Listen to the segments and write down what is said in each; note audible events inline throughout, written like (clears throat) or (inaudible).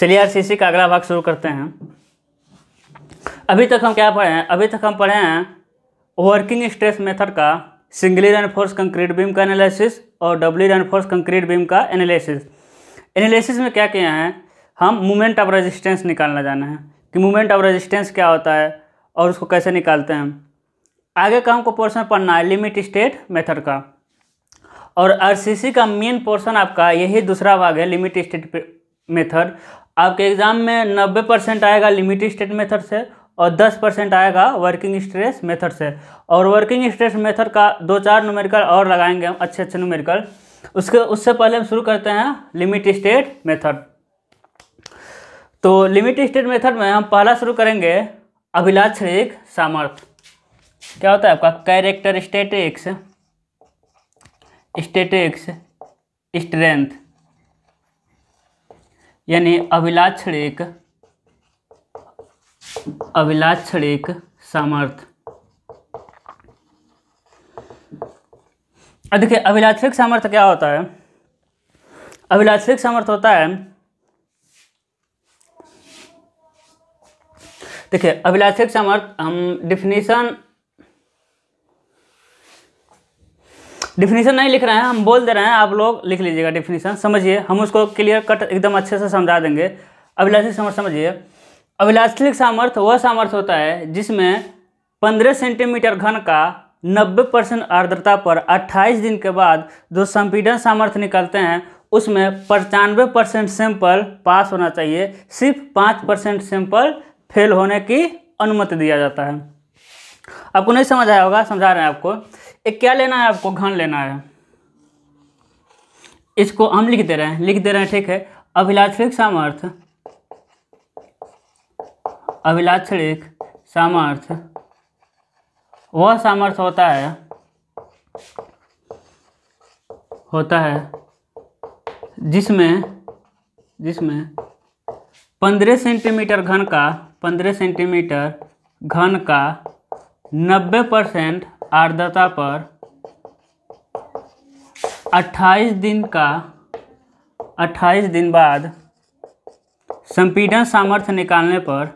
चलिए सी का अगला भाग शुरू करते हैं अभी तक हम क्या पढ़े हैं अभी तक हम पढ़े हैं वर्किंग स्ट्रेस मेथड का सिंगली रनफोर्स कंक्रीट बीम का एनालिसिस और डबली रनफोर्स कंक्रीट बीम का एनालिसिस एनालिसिस में क्या किया है हम मूवमेंट ऑफ रेजिस्टेंस निकालना जाना है कि मूवमेंट ऑफ रेजिस्टेंस क्या होता है और उसको कैसे निकालते हैं आगे का हमको पोर्सन पढ़ना है लिमिट स्टेट मेथड का और आर का मेन पोर्सन आपका यही दूसरा भाग है लिमिट स्टेट मेथड आपके एग्ज़ाम में नब्बे परसेंट आएगा लिमिट स्टेट मेथड से और दस परसेंट आएगा वर्किंग स्ट्रेस मेथड से और वर्किंग स्ट्रेस मेथड का दो चार न्यूमेरिकल और लगाएंगे हम अच्छे अच्छे न्यूमेरिकल उसके उससे पहले हम शुरू करते हैं लिमिट स्टेट मेथड तो लिमिट स्टेट मेथड में हम पहला शुरू करेंगे अभिलाक्षरिक सामर्थ्य क्या होता है आपका कैरेक्टर स्टेटिक्स स्टेटिक्स स्ट्रेंथ यानी अभिलाक्षणिक अभिलाक्षणिक सामर्थ अब देखिए अभिलाक्षणिक सामर्थ्य क्या होता है अभिलाक्षणिक सामर्थ्य होता है देखिए अभिलाषिक सामर्थ हम डिफिनेशन डिफिनेशन नहीं लिख रहे हैं हम बोल दे रहे हैं आप लोग लिख लीजिएगा डिफिनेशन समझिए हम उसको क्लियर कट एकदम अच्छे से समझा देंगे अभिलाषिक सामर्थ समझिए अभिलाषिक सामर्थ्य वह सामर्थ्य होता है जिसमें पंद्रह सेंटीमीटर घन का नब्बे परसेंट आर्द्रता पर 28 दिन के बाद जो संपीडन सामर्थ्य निकलते हैं उसमें पचानवे परसेंट सैंपल पास होना चाहिए सिर्फ पाँच परसेंट सैंपल फेल होने की अनुमति दिया जाता है आपको नहीं समझ आया होगा समझा रहे हैं आपको एक क्या लेना है आपको घन लेना है इसको हम लिख दे रहे हैं लिख दे रहे हैं ठीक है अभिलाषिक सामर्थ अभिलाषिक सामर्थ वह सामर्थ होता है होता है जिसमें जिसमें पंद्रह सेंटीमीटर घन का पंद्रह सेंटीमीटर घन का नब्बे परसेंट आर्द्रता पर 28 दिन का 28 दिन बाद संपीडन सामर्थ्य निकालने पर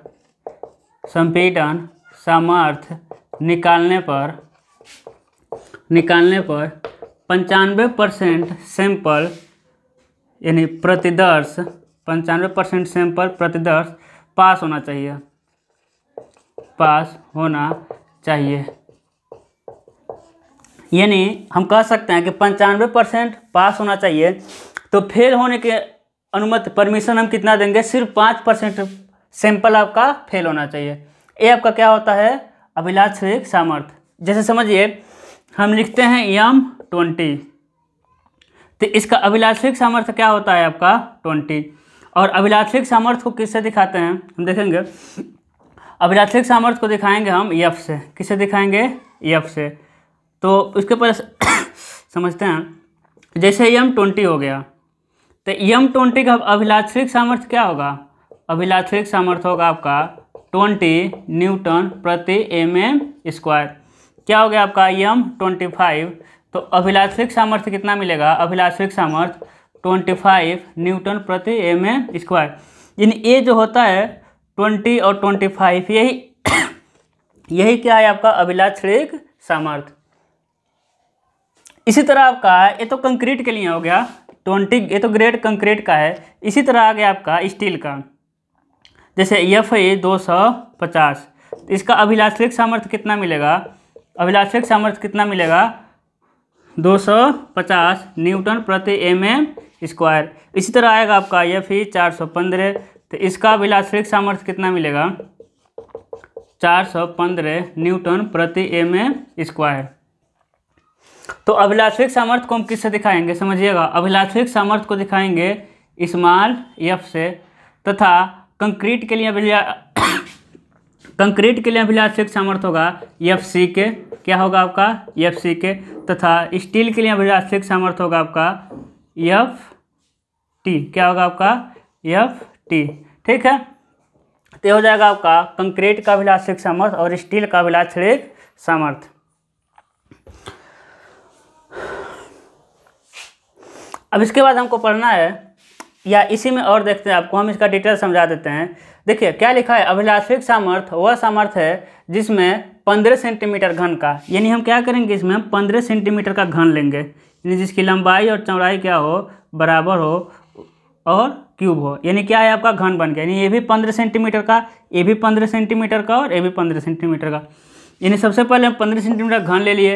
संपीडन सामर्थ्य निकालने पर निकालने पर पंचानवे परसेंट सैंपल यानी प्रतिदर्श पंचानवे परसेंट सैंपल प्रतिदर्श पास होना चाहिए पास होना चाहिए यानी हम कह सकते हैं कि पंचानवे परसेंट पास होना चाहिए तो फेल होने के अनुमति परमिशन हम कितना देंगे सिर्फ पाँच परसेंट सैंपल आपका फेल होना चाहिए ये आपका क्या होता है अभिलाषिक सामर्थ्य जैसे समझिए हम लिखते हैं यम ट्वेंटी तो इसका अभिलाषिक सामर्थ्य क्या होता है आपका ट्वेंटी और अभिलाषिक सामर्थ्य को किससे दिखाते हैं हम देखेंगे अभिलाषिक सामर्थ्य को दिखाएंगे हम यफ से किसे दिखाएंगे यफ से तो उसके पर (coughs) समझते हैं जैसे यम ट्वेंटी हो गया तो यम ट्वेंटी का अभिलाषिक सामर्थ्य क्या होगा अभिलाषिक सामर्थ्य होगा आपका ट्वेंटी न्यूटन प्रति एम एम स्क्वायर क्या हो गया आपका यम ट्वेंटी फाइव तो अभिलाषिक सामर्थ्य कितना मिलेगा अभिलाषिक सामर्थ्य ट्वेंटी फाइव न्यूटन प्रति एम एम स्क्वायर यानी ए जो होता है ट्वेंटी और ट्वेंटी फाइव यही यही क्या है आपका अभिलाष श्रेक इसी तरह आपका ये तो कंक्रीट के लिए हो गया ट्वेंटी ये तो ग्रेड कंक्रीट का है इसी तरह आ गया आपका स्टील का जैसे एफ ए दो सौ पचास इसका अभिलाषिक सामर्थ्य कितना मिलेगा अभिलाषिक सामर्थ्य कितना मिलेगा दो सौ पचास न्यूटन प्रति एम एम स्क्वायर इसी तरह आएगा आपका एफ ई चार सौ पंद्रह तो इसका विलासरिक सामर्थ्य कितना मिलेगा चार सौ पंद्रह न्यूटन प्रति एम स्क्वायर तो अभिलाषिक सामर्थ्य को हम किससे दिखाएंगे समझिएगा अभिलाषिक सामर्थ्य को दिखाएंगे स्मॉल एफ से तथा कंक्रीट के लिए (coughs) कंक्रीट के लिए अभिलाषिक सामर्थ्य होगा एफ सी के क्या होगा आपका एफ सी के तथा स्टील के लिए अभिलाषिक सामर्थ्य होगा आपका एफ टी क्या होगा आपका एफ टी ठीक है तो हो जाएगा आपका कंक्रीट का विलासिक सामर्थ और स्टील का विलाक्षणिक सामर्थ अब इसके बाद हमको पढ़ना है या इसी में और देखते हैं आपको हम इसका डिटेल समझा देते हैं देखिए क्या लिखा है अभिलाषिक सामर्थ वह सामर्थ है जिसमें पंद्रह सेंटीमीटर घन का यानी हम क्या करेंगे इसमें हम पंद्रह सेंटीमीटर का घन लेंगे यानी जिसकी लंबाई और चौड़ाई क्या हो बराबर हो और क्यूब हो यानी क्या है आपका घन बन गया यानी ये भी पंद्रह सेंटीमीटर का ये भी पंद्रह सेंटीमीटर का और ये भी पंद्रह सेंटीमीटर का यानी सबसे पहले हम पंद्रह सेंटीमीटर घन ले लिए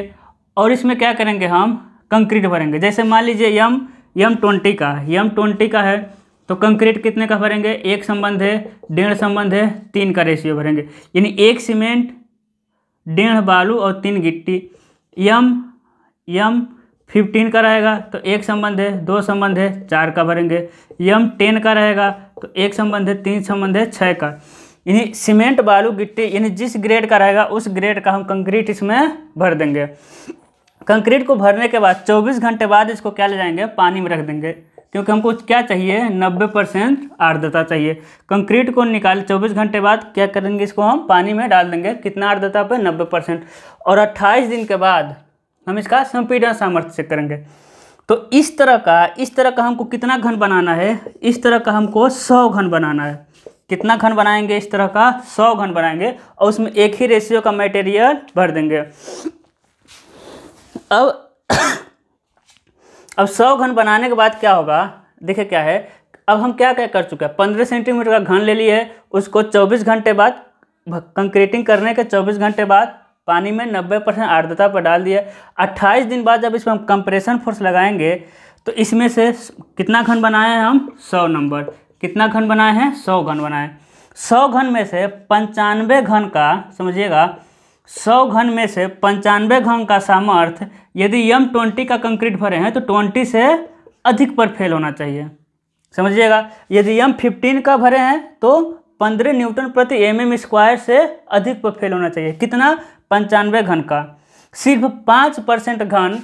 और इसमें क्या करेंगे हम कंक्रीट भरेंगे जैसे मान लीजिए यम यम ट्वेंटी का यम ट्वेंटी का है तो कंक्रीट कितने का भरेंगे एक संबंध है डेढ़ संबंध है तीन का रेशियो भरेंगे यानी एक सीमेंट डेढ़ बालू और तीन गिट्टी यम यम फिफ्टीन का रहेगा तो एक संबंध है दो संबंध है चार का भरेंगे यम टेन का रहेगा तो एक संबंध है तीन संबंध है छः का यानी सीमेंट बालू गिट्टी यानी जिस ग्रेड का रहेगा उस ग्रेड का हम कंक्रीट इसमें भर देंगे कंक्रीट को भरने के बाद 24 घंटे बाद इसको क्या ले जाएंगे पानी में रख देंगे क्योंकि हमको क्या चाहिए 90 परसेंट आर्द्रता चाहिए कंक्रीट को निकाल 24 घंटे बाद क्या करेंगे इसको हम पानी में डाल देंगे कितना आर्द्रता पे 90 परसेंट और 28 दिन के बाद हम इसका संपीडन सामर्थ्य से करेंगे तो इस तरह का इस तरह का हमको कितना घन बनाना है इस तरह का हमको सौ घन बनाना है कितना घन बनाएंगे इस तरह का सौ घन बनाएंगे और उसमें एक ही रेशियो का मटेरियल भर देंगे अब अब सौ घन बनाने के बाद क्या होगा देखिए क्या है अब हम क्या क्या कर चुके हैं पंद्रह सेंटीमीटर का घन ले लिए उसको चौबीस घंटे बाद कंक्रीटिंग करने के चौबीस घंटे बाद पानी में 90 परसेंट आर्द्रता पर डाल दिया 28 दिन बाद जब इसमें हम कंप्रेशन फोर्स लगाएंगे तो इसमें से कितना घन बनाए हैं हम 100 नंबर कितना घन बनाए हैं 100 घन बनाए 100 घन में से पंचानवे घन का समझिएगा 100 घन में से पंचानवे घन का सामर्थ्य यदि यम ट्वेंटी का कंक्रीट भरे हैं तो ट्वेंटी से अधिक पर फेल होना चाहिए समझिएगा यदि यम फिफ्टीन का भरे हैं तो पंद्रह न्यूटन प्रति एम एम स्क्वायर से अधिक पर फेल होना चाहिए कितना पंचानवे घन का सिर्फ पाँच परसेंट घन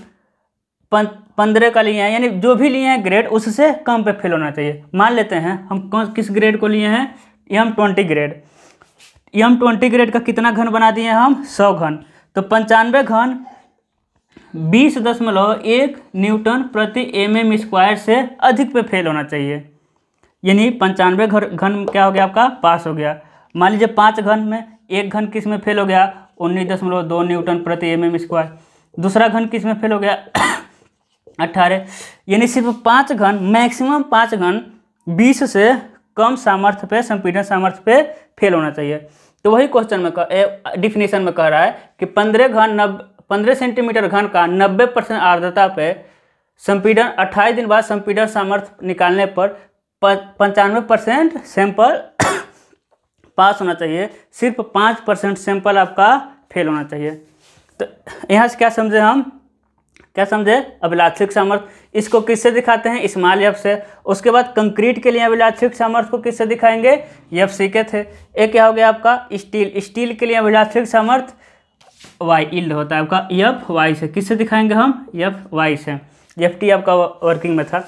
पंद्रह का लिए हैं यानी जो भी लिए हैं ग्रेड उससे कम पे फेल होना चाहिए मान लेते हैं हम कौन किस ग्रेड को लिए हैं M twenty grade M twenty grade का कितना घन बना दिए हम सौ घन तो पंचानवे घन बीस दशमलव एक न्यूटन प्रति एम एम स्क्वायर से अधिक पे फेल होना चाहिए यानी पंचानवे घन घन क्या हो गया आपका पास हो गया मान लीजिए पाँच घन में एक घन किस में फेल हो गया उन्नीस दशमलव दो न्यूटन प्रति एम एम स्क्वायर दूसरा घन किस में फेल हो गया (coughs) अट्ठारह यानी सिर्फ पाँच घन मैक्सिमम पाँच घन बीस से कम सामर्थ्य पे संपीड़न सामर्थ्य पे फेल होना चाहिए तो वही क्वेश्चन में डिफिनेशन में कह रहा है कि पंद्रह घन नब पंद्रह सेंटीमीटर घन का नब्बे परसेंट आर्द्रता पे संपीडन अट्ठाईस दिन बाद संपीडन सामर्थ्य निकालने पर पंचानवे परसेंट सैंपल पास (coughs) होना चाहिए सिर्फ पाँच परसेंट सैंपल आपका फेल होना चाहिए तो यहाँ से क्या समझे हम क्या समझे अभिलाक्षिक सामर्थ्य इसको किससे दिखाते हैं इस्माल यफ से उसके बाद कंक्रीट के लिए अभिलाक्षिक सामर्थ्य को किससे दिखाएंगे यफ सी के थे एक क्या हो गया आपका स्टील स्टील के लिए अभिलाक्षिक सामर्थ्य वाई इल्ड होता है आपका यफ वाई से किससे दिखाएंगे हम यफ वाई से यफ टी आपका वर्किंग में था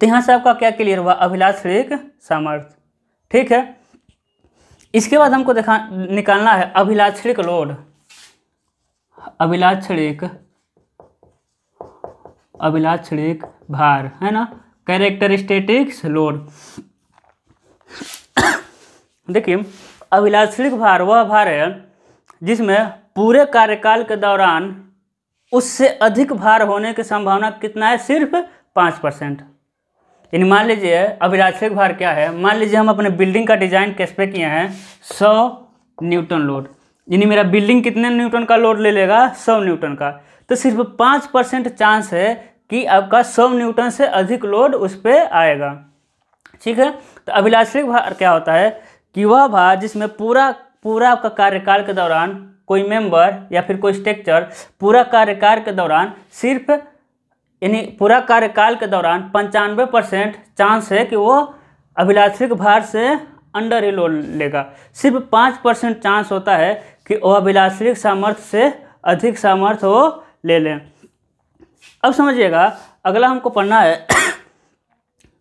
तो यहाँ से आपका क्या क्लियर हुआ अभिलाषिक सामर्थ्य ठीक है इसके बाद हमको देखा निकालना है अभिलाक्षणिक लोड अभिलाक्षणिक अभिलाक्षणिक भार है ना कैरेक्टरिस्टेटिक्स लोड देखिए अभिलाक्षणिक भार वह भार है जिसमें पूरे कार्यकाल के दौरान उससे अधिक भार होने की संभावना कितना है सिर्फ पाँच परसेंट यानी मान लीजिए अभिलाक्षिक भार क्या है मान लीजिए हम अपने बिल्डिंग का डिज़ाइन किस पे किए हैं सौ न्यूटन लोड यानी मेरा बिल्डिंग कितने न्यूटन का लोड ले लेगा सौ न्यूटन का तो सिर्फ पाँच परसेंट चांस है कि आपका सौ न्यूटन से अधिक लोड उस पर आएगा ठीक है तो अभिलाषिक भार क्या होता है कि वह भार जिसमें पूरा पूरा आपका कार्यकाल के दौरान कोई मेंबर या फिर कोई स्ट्रक्चर पूरा कार्यकाल के दौरान सिर्फ यानी पूरा कार्यकाल के दौरान पंचानवे परसेंट चांस है कि वो अभिलाषिक भार से अंडर ही लोन लेगा सिर्फ पाँच परसेंट चांस होता है कि वह अभिलाषिक सामर्थ्य से अधिक सामर्थ्य वो ले लें अब समझिएगा अगला हमको पढ़ना है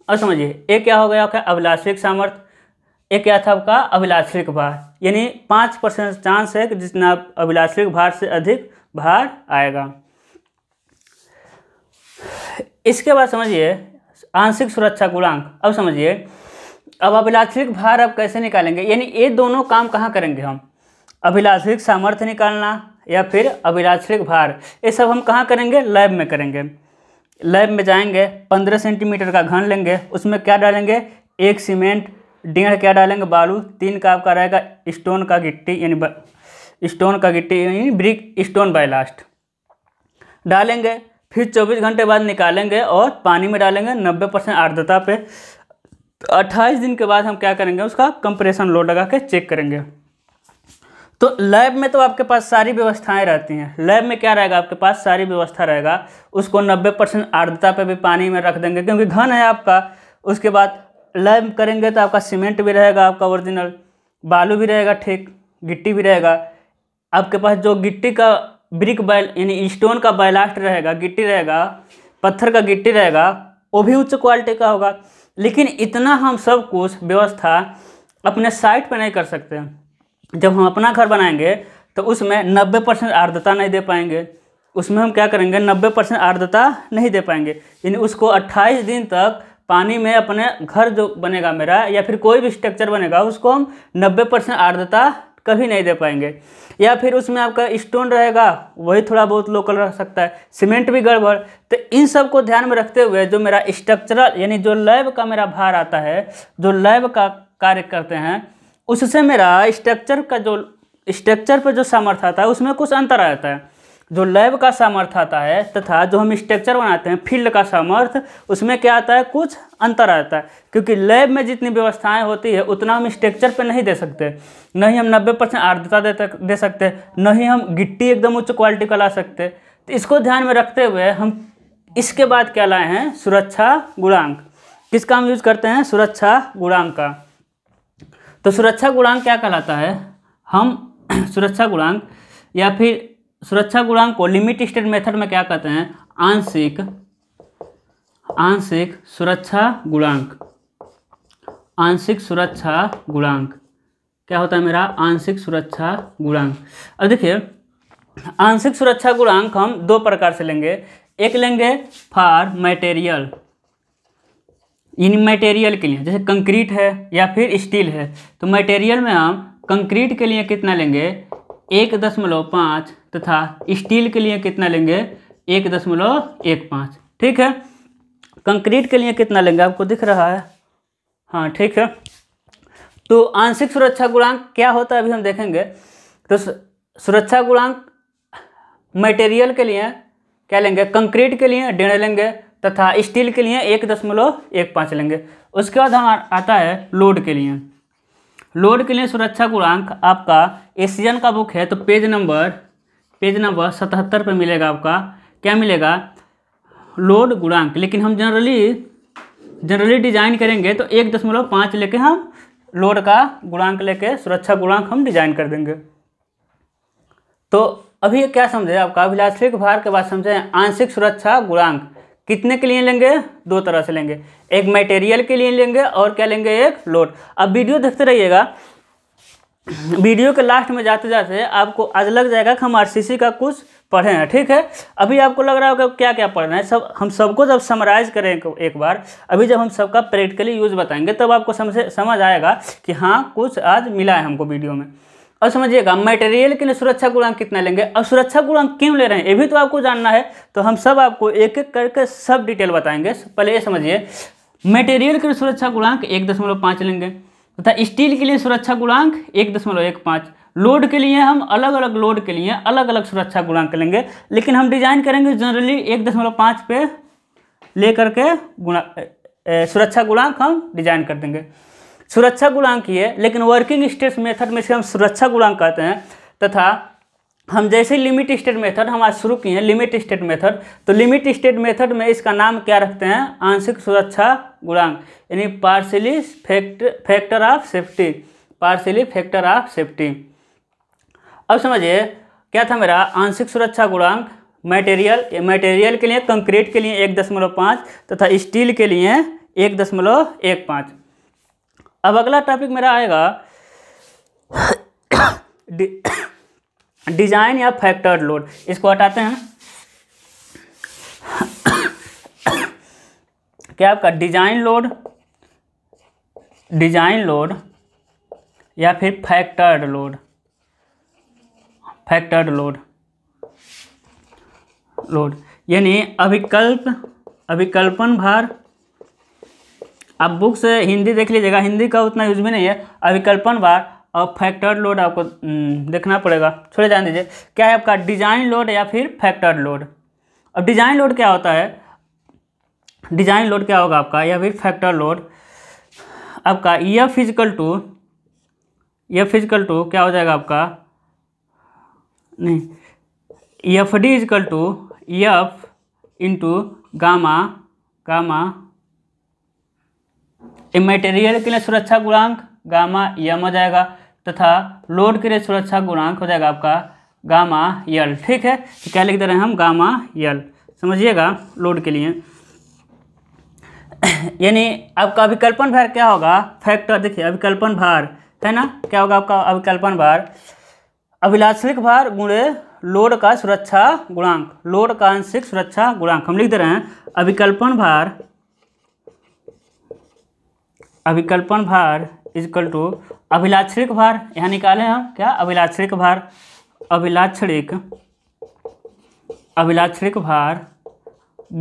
अब समझिए एक क्या हो गया आपका अभिलाषिक सामर्थ्य एक क्या था आपका अभिलाषिक भार यानी पाँच परसेंट चांस है कि जितना अभिलाषिक भार से अधिक भार आएगा इसके बाद समझिए आंशिक सुरक्षा गुणांक अब समझिए अब अभिलाषिक भार अब कैसे निकालेंगे यानी ये दोनों काम कहाँ करेंगे हम अभिलाषिक सामर्थ्य निकालना या फिर अभिलाषिक भार ये सब हम कहाँ करेंगे लैब में करेंगे लैब में जाएंगे पंद्रह सेंटीमीटर का घन लेंगे उसमें क्या डालेंगे एक सीमेंट डेढ़ क्या डालेंगे बालू तीन का आपका रहेगा स्टोन का गिट्टी यानी स्टोन का गिट्टी यानी ब्रिक स्टोन बाय लास्ट डालेंगे फिर 24 घंटे बाद निकालेंगे और पानी में डालेंगे 90 परसेंट आर्द्रता पे अट्ठाईस दिन के बाद हम क्या करेंगे उसका कंप्रेशन लोड लगा के चेक करेंगे तो लैब में तो आपके पास सारी व्यवस्थाएं रहती हैं लैब में क्या रहेगा आपके पास सारी व्यवस्था रहेगा उसको 90 परसेंट आर्द्रता पर भी पानी में रख देंगे क्योंकि घन है आपका उसके बाद लैब करेंगे तो आपका सीमेंट भी रहेगा आपका ओरिजिनल बालू भी रहेगा ठीक गिट्टी भी रहेगा आपके पास जो गिट्टी का ब्रिक बैल यानी स्टोन का बैलास्ट रहेगा गिट्टी रहेगा पत्थर का गिट्टी रहेगा वो भी उच्च क्वालिटी का होगा लेकिन इतना हम सब कुछ व्यवस्था अपने साइट पर नहीं कर सकते जब हम अपना घर बनाएंगे तो उसमें नब्बे परसेंट आर्द्रता नहीं दे पाएंगे उसमें हम क्या करेंगे नब्बे परसेंट आर्द्रता नहीं दे पाएंगे यानी उसको अट्ठाईस दिन तक पानी में अपने घर जो बनेगा मेरा या फिर कोई भी स्ट्रक्चर बनेगा उसको हम नब्बे परसेंट आर्द्रता कभी नहीं दे पाएंगे या फिर उसमें आपका स्टोन रहेगा वही थोड़ा बहुत लोकल रह सकता है सीमेंट भी गड़बड़ तो इन सब को ध्यान में रखते हुए जो मेरा स्ट्रक्चरल यानी जो लैब का मेरा भार आता है जो लैब का कार्य करते हैं उससे मेरा स्ट्रक्चर का जो स्ट्रक्चर पर जो सामर्थ्य आता है उसमें कुछ अंतर आता है जो लैब का सामर्थ्य आता है तथा जो हम स्ट्रक्चर बनाते हैं फील्ड का सामर्थ्य उसमें क्या आता है कुछ अंतर आता है क्योंकि लैब में जितनी व्यवस्थाएं होती है उतना हम स्ट्रक्चर पे नहीं दे सकते न ही हम नब्बे परसेंट आर्द्रता दे दे सकते न ही हम गिट्टी एकदम उच्च क्वालिटी का ला सकते तो इसको ध्यान में रखते हुए हम इसके बाद क्या लाए हैं सुरक्षा गुणांक किसका हम यूज़ करते हैं सुरक्षा गुणांक का तो सुरक्षा गुणांक क्या कहलाता है हम (clears throat) सुरक्षा गुणांक या फिर सुरक्षा गुणांक को लिमिट स्टेट मेथड में क्या कहते हैं आंशिक आंशिक सुरक्षा गुणांक आंशिक सुरक्षा गुणांक क्या होता है मेरा आंशिक सुरक्षा गुणांक अब देखिए आंशिक सुरक्षा गुणांक हम दो प्रकार से लेंगे एक लेंगे फॉर मटेरियल इन मटेरियल के लिए जैसे कंक्रीट है या फिर स्टील है तो मटेरियल में हम कंक्रीट के लिए कितना लेंगे एक दशमलव पाँच तथा स्टील के लिए कितना लेंगे एक दशमलव एक पाँच ठीक है कंक्रीट के लिए कितना लेंगे आपको दिख रहा है हाँ ठीक है तो आंशिक सुरक्षा गुणांक क्या होता है अभी हम देखेंगे तो सुरक्षा गुणांक मटेरियल के लिए क्या लेंगे कंक्रीट के लिए डेढ़ लेंगे तथा स्टील के लिए एक दशमलव एक पाँच लेंगे उसके बाद हम आता है लोड के लिए लोड के लिए सुरक्षा गुणांक आपका एशियन का बुक है तो पेज नंबर पेज नंबर सतहत्तर पर मिलेगा आपका क्या मिलेगा लोड गुणांक लेकिन हम जनरली जनरली डिजाइन करेंगे तो एक दशमलव पाँच लेके हम लोड का गुणांक लेके सुरक्षा गुणांक हम डिजाइन कर देंगे तो अभी क्या समझे आपका अभिलाषिक भार के बाद समझे आंशिक सुरक्षा गुणांक कितने के लिए लेंगे दो तरह से लेंगे एक मटेरियल के लिए लेंगे और क्या लेंगे एक लोड अब वीडियो देखते रहिएगा वीडियो के लास्ट में जाते जाते आपको आज लग जाएगा कि हम आर का कुछ पढ़े हैं ठीक है अभी आपको लग रहा होगा क्या क्या पढ़ना है सब हम सबको जब समराइज करें एक बार अभी जब हम सबका प्रैक्टिकली यूज़ बताएंगे तब आपको समझ समझ आएगा कि हाँ कुछ आज मिला है हमको वीडियो में और समझिएगा मटेरियल के लिए सुरक्षा गुणांक कितना लेंगे और सुरक्षा गुणांक क्यों ले रहे हैं ये भी तो आपको जानना है तो हम सब आपको एक एक करके सब डिटेल बताएंगे पहले ये समझिए मटेरियल के लिए सुरक्षा गुणांक एक दशमलव पाँच लेंगे तथा स्टील के लिए सुरक्षा गुणांक एक दशमलव एक पाँच लोड के लिए हम अलग अलग लोड के लिए अलग अलग सुरक्षा गुणांक लेंगे लेकिन हम डिजाइन करेंगे जनरली एक दशमलव पाँच पे ले करके गुणा सुरक्षा गुणांक हम डिजाइन कर देंगे सुरक्षा गुणांक ये लेकिन वर्किंग स्टेट मेथड में से हम सुरक्षा गुणांक कहते हैं तथा हम जैसे लिमिट स्टेट मेथड हम आज शुरू किए हैं लिमिट स्टेट मेथड तो लिमिट स्टेट मेथड में इसका नाम क्या रखते हैं आंशिक सुरक्षा गुणांक यानी partial factor factor of safety partial factor of safety अब समझिए क्या था मेरा आंशिक सुरक्षा गुणांक मटेरियल मटेरियल के लिए कंक्रीट के लिए एक दशमलव पाँच तथा स्टील के लिए एक दशमलव एक पाँच अब अगला टॉपिक मेरा आएगा डिजाइन या फैक्टर लोड इसको हटाते हैं क्या आपका डिजाइन लोड डिजाइन लोड या फिर factored load factored load load यानी अभिकल्प अभिकल्पन भार आप बुक से हिंदी देख लीजिएगा हिंदी का उतना यूज भी नहीं है अभिकल्पन भार और फैक्टर्ड लोड आपको हम्म, देखना पड़ेगा छोड़े जान दीजिए क्या है आपका डिजाइन लोड या फिर फैक्टर्ड लोड अब डिजाइन लोड क्या होता है डिजाइन लोड क्या होगा आपका या फिर फैक्टर लोड आपका यह फिजिकल टू यह फिजिकल टू क्या हो जाएगा आपका नहीं F D is equal to F into gamma gamma material के लिए सुरक्षा गुणांक गामा यम हो जाएगा तथा लोड के लिए सुरक्षा गुणांक हो जाएगा आपका गामा यल ठीक है तो क्या लिख दे रहे हैं हम गामा यल समझिएगा लोड के लिए (coughs) यानी आपका अभिकल्पन भार क्या होगा फैक्टर देखिए अभिकल्पन भार है ना क्या होगा आपका अभिकल्पन भार अभिलाषणिक भार गुणे लोड का सुरक्षा गुणांक लोड का आंशिक सुरक्षा गुणांक हम लिख दे रहे हैं अभिकल्पन भार अभिकल्पन भार इजकल टू अभिलाक्षणिक भार यहाँ निकाले हम क्या अभिलाक्षणिक भार अभिलाक्षणिक अभिलाक्षणिक भार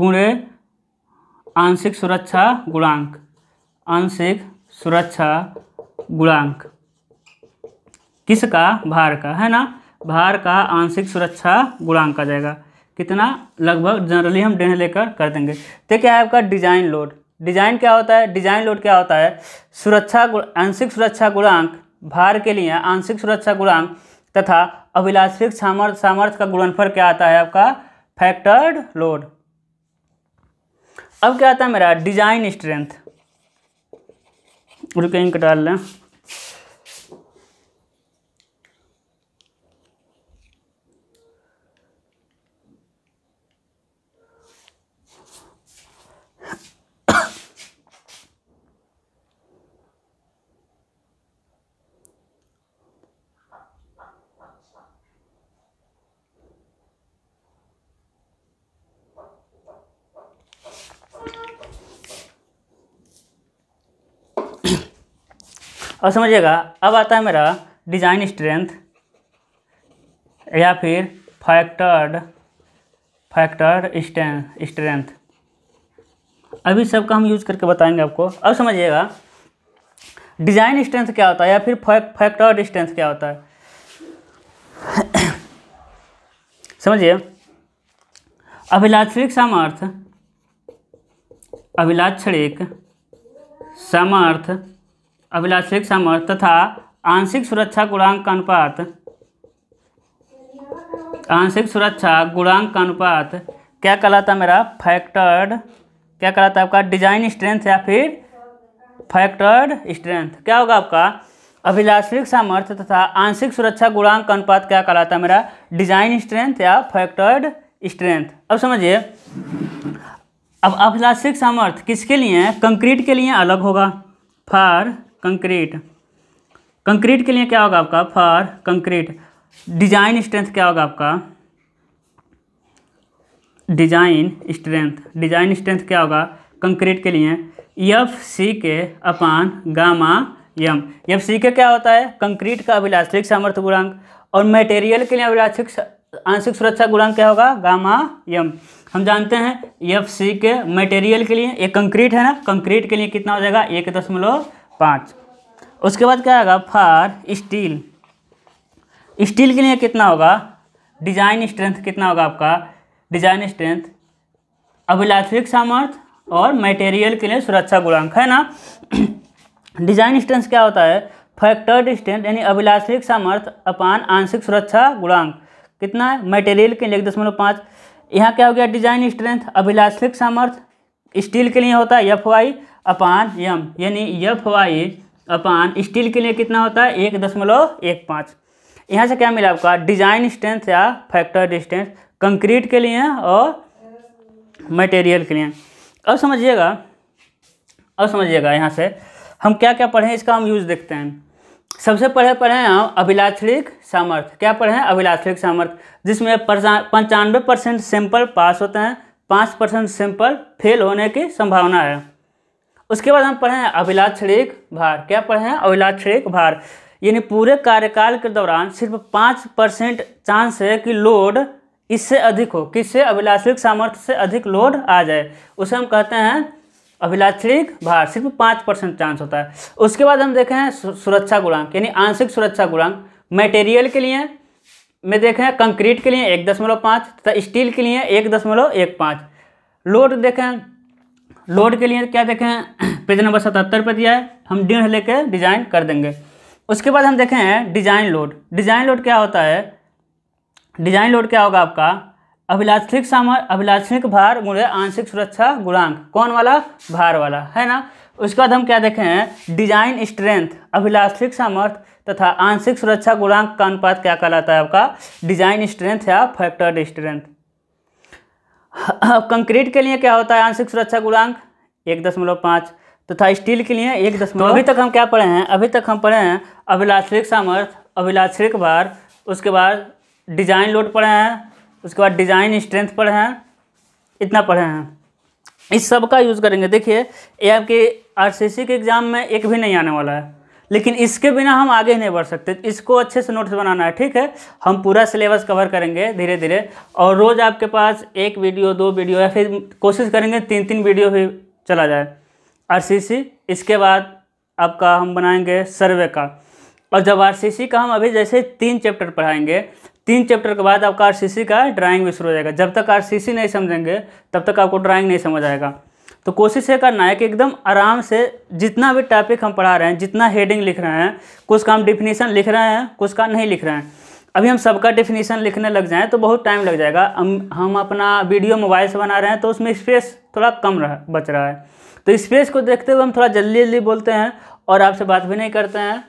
गुणे आंशिक सुरक्षा गुणांक आंशिक सुरक्षा गुणांक किसका भार का है ना भार का आंशिक सुरक्षा गुणांक आ जाएगा कितना लगभग जनरली हम डेढ़ लेकर कर देंगे तो क्या है आपका डिजाइन लोड डिजाइन क्या होता है डिजाइन लोड क्या होता है सुरक्षा आंशिक सुरक्षा गुणांक भार के लिए आंशिक सुरक्षा गुणांक तथा अभिलाषिक सामर्थ्य सामर्थ्य का गुणनफल क्या आता है आपका फैक्टर्ड लोड अब क्या आता है मेरा डिजाइन स्ट्रेंथ रुके कटा लें और समझिएगा अब आता है मेरा डिज़ाइन स्ट्रेंथ या फिर फैक्टर्ड फैक्टर्ड स्ट्रेंथ स्ट्रेंथ अभी सबका हम यूज करके बताएंगे आपको अब समझिएगा डिज़ाइन स्ट्रेंथ क्या होता है या फिर फैक्टर्ड स्ट्रेंथ क्या होता है (coughs) समझिए अभिलाक्षणिक सामर्थ अभिलाक्षणिक सामर्थ अभिलाषिक सामर्थ्य तथा आंशिक सुरक्षा गुणांक का अनुपात आंशिक सुरक्षा गुणांक का अनुपात क्या कहलाता मेरा फैक्टर्ड क्या कहलाता आपका डिजाइन स्ट्रेंथ या फिर फैक्टर्ड स्ट्रेंथ क्या होगा आपका अभिलाषिक सामर्थ्य तथा आंशिक सुरक्षा गुणांक का अनुपात क्या कहलाता है मेरा डिजाइन स्ट्रेंथ या फैक्टर्ड स्ट्रेंथ अब समझिए अब अभिलाषिक सामर्थ्य किसके लिए कंक्रीट के लिए अलग होगा फॉर कंक्रीट कंक्रीट के लिए क्या होगा आपका फॉर कंक्रीट डिजाइन स्ट्रेंथ क्या होगा आपका डिजाइन स्ट्रेंथ डिजाइन स्ट्रेंथ क्या होगा कंक्रीट के लिए यफ सी के अपान गामा यम यफ सी के क्या होता है कंक्रीट का अभिलाषिक सामर्थ्य गुणांक और मटेरियल के लिए अभिलाषिक आंशिक सुरक्षा गुणांक क्या होगा गामा यम हम जानते हैं यफ सी के मटेरियल के लिए एक कंक्रीट है ना कंक्रीट के लिए कितना हो जाएगा एक दशमलव पाँच उसके बाद क्या आएगा फॉर स्टील स्टील के लिए कितना होगा डिजाइन स्ट्रेंथ कितना होगा आपका डिजाइन स्ट्रेंथ अभिलाषिक सामर्थ्य और मटेरियल के लिए सुरक्षा गुणांक है ना (clears throat) डिजाइन स्ट्रेंथ क्या होता है फैक्टर्ड स्ट्रेंथ यानी अभिलाषिक सामर्थ्य अपान आंशिक सुरक्षा गुणांक कितना है मटेरियल के लिए एक दशमलव पाँच यहाँ क्या हो गया डिजाइन स्ट्रेंथ अभिलाषिक सामर्थ स्टील के लिए होता है एफ वाई अपान यम यानी यफ वाई अपान स्टील के लिए कितना होता है एक दशमलव एक पाँच यहाँ से क्या मिला आपका डिजाइन स्ट्रेंथ या फैक्टर डिस्टेंस कंक्रीट के लिए और मटेरियल के लिए अब समझिएगा अब समझिएगा यहाँ से हम क्या क्या पढ़ें इसका हम यूज़ देखते हैं सबसे पहले पढ़े हम अभिलाषणिक सामर्थ्य क्या पढ़े हैं अभिलाषणिक सामर्थ्य जिसमें पंचानवे परसेंट सैंपल पास होते हैं पाँच परसेंट सैंपल फेल होने की संभावना है उसके बाद हम पढ़े हैं अभिलाष भार क्या पढ़े हैं अभिलाष भार यानी पूरे कार्यकाल के दौरान सिर्फ पाँच परसेंट चांस है कि लोड इससे अधिक हो किससे अभिलाषिक सामर्थ्य से अधिक लोड आ जाए उसे हम कहते हैं अभिलाषिक भार सिर्फ पाँच परसेंट चांस होता है उसके बाद हम देखें सुरक्षा गुणांक यानी आंशिक सुरक्षा गुणांक मटेरियल के लिए में देखें कंक्रीट के लिए एक दशमलव पाँच तथा स्टील के लिए एक दशमलव एक पाँच लोड देखें लोड के लिए क्या देखें पेज (clears throat) नंबर सतहत्तर पर दिया है हम डेढ़ लेके डिज़ाइन कर देंगे उसके बाद हम देखें डिज़ाइन लोड डिज़ाइन लोड क्या होता है डिज़ाइन लोड क्या होगा आपका अभिलाक्षणिक सामर अभिलाक्षणिक भार गुणे आंशिक सुरक्षा गुणांक कौन वाला भार वाला है ना उसके बाद हम क्या देखें डिजाइन स्ट्रेंथ अभिलाषिक सामर्थ तथा आंशिक सुरक्षा गुणांक का अनुपात क्या कहलाता है आपका डिजाइन स्ट्रेंथ या फैक्टर स्ट्रेंथ कंक्रीट के लिए क्या होता है आंशिक सुरक्षा गुणांक एक दशमलव पाँच तथा स्टील के लिए एक दशमलव तो अभी तक हम क्या पढ़े हैं अभी तक हम पढ़े हैं अभिलाषिक सामर्थ्य अभिलाषिक भार उसके बाद डिजाइन लोड पढ़े हैं उसके बाद डिजाइन स्ट्रेंथ पढ़े हैं इतना पढ़े हैं इस सब का यूज़ करेंगे देखिए ये आपके आर के एग्ज़ाम में एक भी नहीं आने वाला है लेकिन इसके बिना हम आगे नहीं बढ़ सकते इसको अच्छे से नोट्स बनाना है ठीक है हम पूरा सिलेबस कवर करेंगे धीरे धीरे और रोज़ आपके पास एक वीडियो दो वीडियो या फिर कोशिश करेंगे तीन तीन वीडियो भी चला जाए आर इसके बाद आपका हम बनाएंगे सर्वे का और जब आर का हम अभी जैसे तीन चैप्टर पढ़ाएंगे तीन चैप्टर के बाद आपका आर का ड्राइंग भी शुरू हो जाएगा जब तक आर नहीं समझेंगे तब तक आपको ड्राइंग नहीं समझ आएगा तो कोशिश ये करना है कि एकदम आराम से जितना भी टॉपिक हम पढ़ा रहे हैं जितना हेडिंग लिख रहे हैं कुछ का हम डिफिनीसन लिख रहे हैं कुछ का नहीं लिख रहे हैं अभी हम सबका डेफिनेशन लिखने लग जाएँ तो बहुत टाइम लग जाएगा हम हम अपना वीडियो मोबाइल से बना रहे हैं तो उसमें स्पेस थोड़ा कम रह बच रहा है तो स्पेस को देखते हुए हम थोड़ा जल्दी जल्दी बोलते हैं और आपसे बात भी नहीं करते हैं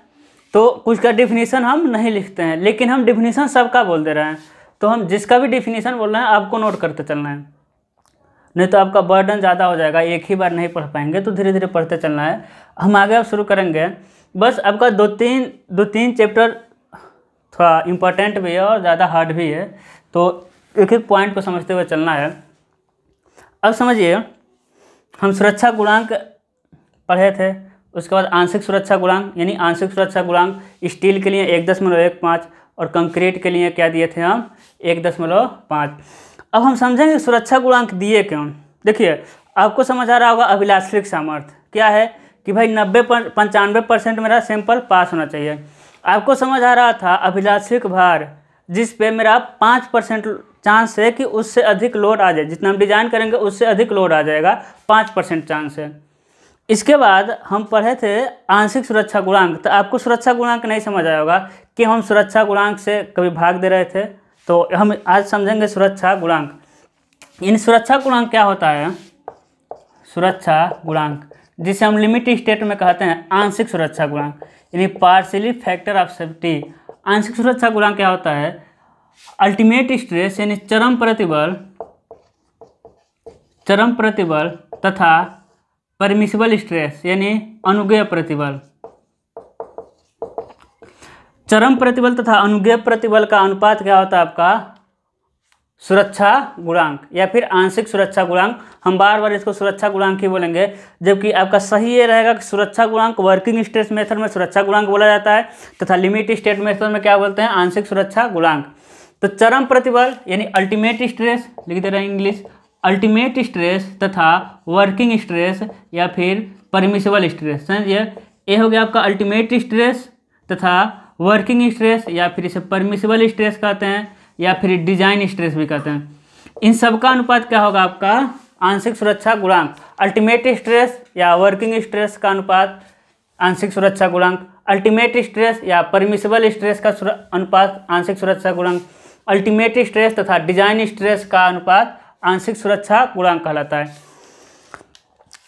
तो कुछ का डिफिनीसन हम नहीं लिखते हैं लेकिन हम डिफिनीसन सबका बोल दे रहे हैं तो हम जिसका भी डिफिनीसन बोल रहे हैं आपको नोट करते चलना है नहीं तो आपका बर्डन ज़्यादा हो जाएगा एक ही बार नहीं पढ़ पाएंगे तो धीरे धीरे पढ़ते चलना है हम आगे अब शुरू करेंगे बस आपका दो तीन दो तीन चैप्टर थोड़ा इम्पोर्टेंट भी है और ज़्यादा हार्ड भी है तो एक एक पॉइंट को समझते हुए चलना है अब समझिए हम सुरक्षा गुणांक पढ़े थे उसके बाद आंशिक सुरक्षा गुणांक यानी आंशिक सुरक्षा गुणांक स्टील के लिए एक दशमलव एक पाँच और कंक्रीट के लिए क्या दिए थे हम एक दशमलव पाँच अब हम समझेंगे सुरक्षा गुणांक दिए क्यों देखिए आपको समझ आ रहा होगा अभिलाषिक सामर्थ्य क्या है कि भाई नब्बे पर पंचानवे परसेंट मेरा सैंपल पास होना चाहिए आपको समझ आ रहा था अभिलाषिक भार जिस पे मेरा पाँच परसेंट चांस है कि उससे अधिक लोड आ जाए जितना हम डिजाइन करेंगे उससे अधिक लोड आ जाएगा पाँच परसेंट चांस है इसके बाद हम पढ़े थे आंशिक सुरक्षा गुणांक तो आपको सुरक्षा गुणांक नहीं समझ आया होगा कि हम सुरक्षा गुणांक से कभी भाग दे रहे थे तो हम आज समझेंगे सुरक्षा गुणांक इन सुरक्षा गुणांक क्या होता है सुरक्षा गुणांक जिसे हम लिमिट स्टेट में कहते हैं आंशिक सुरक्षा गुणांक यानी पार्शियली फैक्टर ऑफ सेफ्टी आंशिक सुरक्षा गुणांक क्या होता है अल्टीमेट स्ट्रेस यानी चरम प्रतिबल चरम प्रतिबल तथा परमिशिबल स्ट्रेस यानी अनुगेय प्रतिबल चरम प्रतिबल तथा अनुज्ञ प्रतिबल का अनुपात क्या होता है आपका सुरक्षा गुणांक या फिर आंशिक सुरक्षा गुणांक हम बार बार इसको सुरक्षा गुणांक ही बोलेंगे जबकि आपका सही ये रहेगा कि सुरक्षा गुणांक वर्किंग स्टेट मेथड में सुरक्षा गुणांक बोला जाता है तथा लिमिट स्टेट मेथड में क्या बोलते हैं आंशिक सुरक्षा गुणांक तो चरम प्रतिबल यानी अल्टीमेट स्ट्रेस लिख दे रहे इंग्लिश अल्टीमेट स्ट्रेस तथा वर्किंग स्ट्रेस या फिर परमिसेबल स्ट्रेस समझिए ये हो गया आपका अल्टीमेट स्ट्रेस तथा वर्किंग स्ट्रेस या फिर इसे परमिसिबल स्ट्रेस कहते हैं या फिर डिजाइन स्ट्रेस भी कहते हैं इन सब का अनुपात क्या होगा आपका आंशिक सुरक्षा गुणांक अल्टीमेट स्ट्रेस या वर्किंग स्ट्रेस का अनुपात आंशिक सुरक्षा गुणांक अल्टीमेट स्ट्रेस या परमिसिबल स्ट्रेस का अनुपात आंशिक सुरक्षा गुणांक अल्टीमेट स्ट्रेस तथा डिजाइन स्ट्रेस का अनुपात आंशिक सुरक्षा गुणांक कहलाता है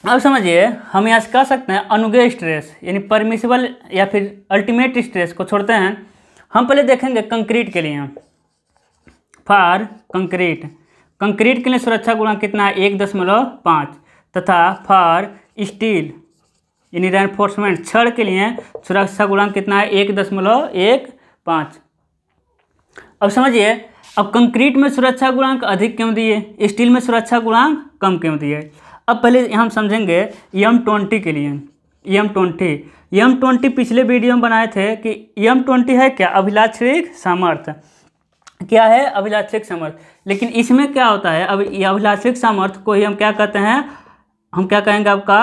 अब समझिए हम यहाँ से कह सकते हैं अनुगे स्ट्रेस यानी परमिशिबल या फिर अल्टीमेट स्ट्रेस को छोड़ते हैं हम पहले देखेंगे कंक्रीट के लिए फार कंक्रीट कंक्रीट के लिए सुरक्षा गुणा कितना है एक दशमलव पाँच तथा फार स्टील यानी रेनफोर्समेंट छड़ के लिए सुरक्षा गुणा कितना है एक दशमलव एक पाँच अब समझिए अब कंक्रीट में सुरक्षा गुणांक अधिक क्यों दिए स्टील में सुरक्षा गुणांक कम क्यों दिए अब पहले हम समझेंगे एम ट्वेंटी के लिए एम ट्वेंटी एम ट्वेंटी पिछले वीडियो में बनाए थे कि एम ट्वेंटी है क्या अभिलाक्षरिक सामर्थ क्या है अभिलाक्षरिक सामर्थ लेकिन इसमें क्या होता है अब अभिलाक्षरिक सामर्थ को ही हम क्या कहते हैं हम क्या कहेंगे आपका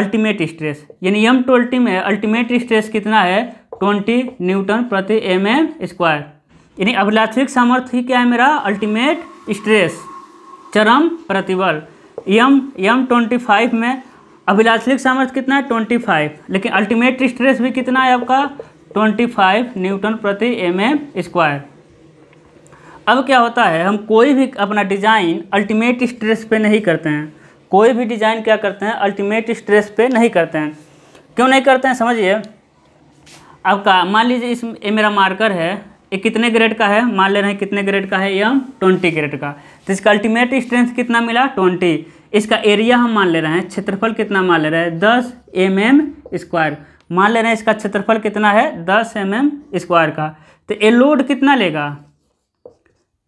अल्टीमेट स्ट्रेस यानी एम ट्वेंटी में अल्टीमेट स्ट्रेस कितना है ट्वेंटी न्यूटन प्रति एम एम स्क्वायर यानी अभिलाक्षरिक सामर्थ्य ही क्या है मेरा अल्टीमेट स्ट्रेस चरम प्रतिबल यम यम ट्वेंटी फाइव में अभिलाषिक सामर्थ्य कितना है ट्वेंटी फाइव लेकिन अल्टीमेट स्ट्रेस भी कितना है आपका ट्वेंटी फाइव न्यूटन प्रति एम एम स्क्वायर अब क्या होता है हम कोई भी अपना डिज़ाइन अल्टीमेट स्ट्रेस पे नहीं करते हैं कोई भी डिज़ाइन क्या करते हैं अल्टीमेट स्ट्रेस पे नहीं करते हैं क्यों नहीं करते हैं समझिए आपका मान लीजिए इस ये मेरा मार्कर है ये कितने ग्रेड का है मान ले रहे हैं कितने ग्रेड का है यम ट्वेंटी ग्रेड का तो इसका अल्टीमेट स्ट्रेंथ कितना मिला ट्वेंटी इसका एरिया हम मान ले रहे हैं क्षेत्रफल कितना मान ले रहे हैं दस एम एम स्क्वायर मान ले रहे हैं इसका क्षेत्रफल कितना है दस एम एम स्क्वायर का तो ए लोड कितना लेगा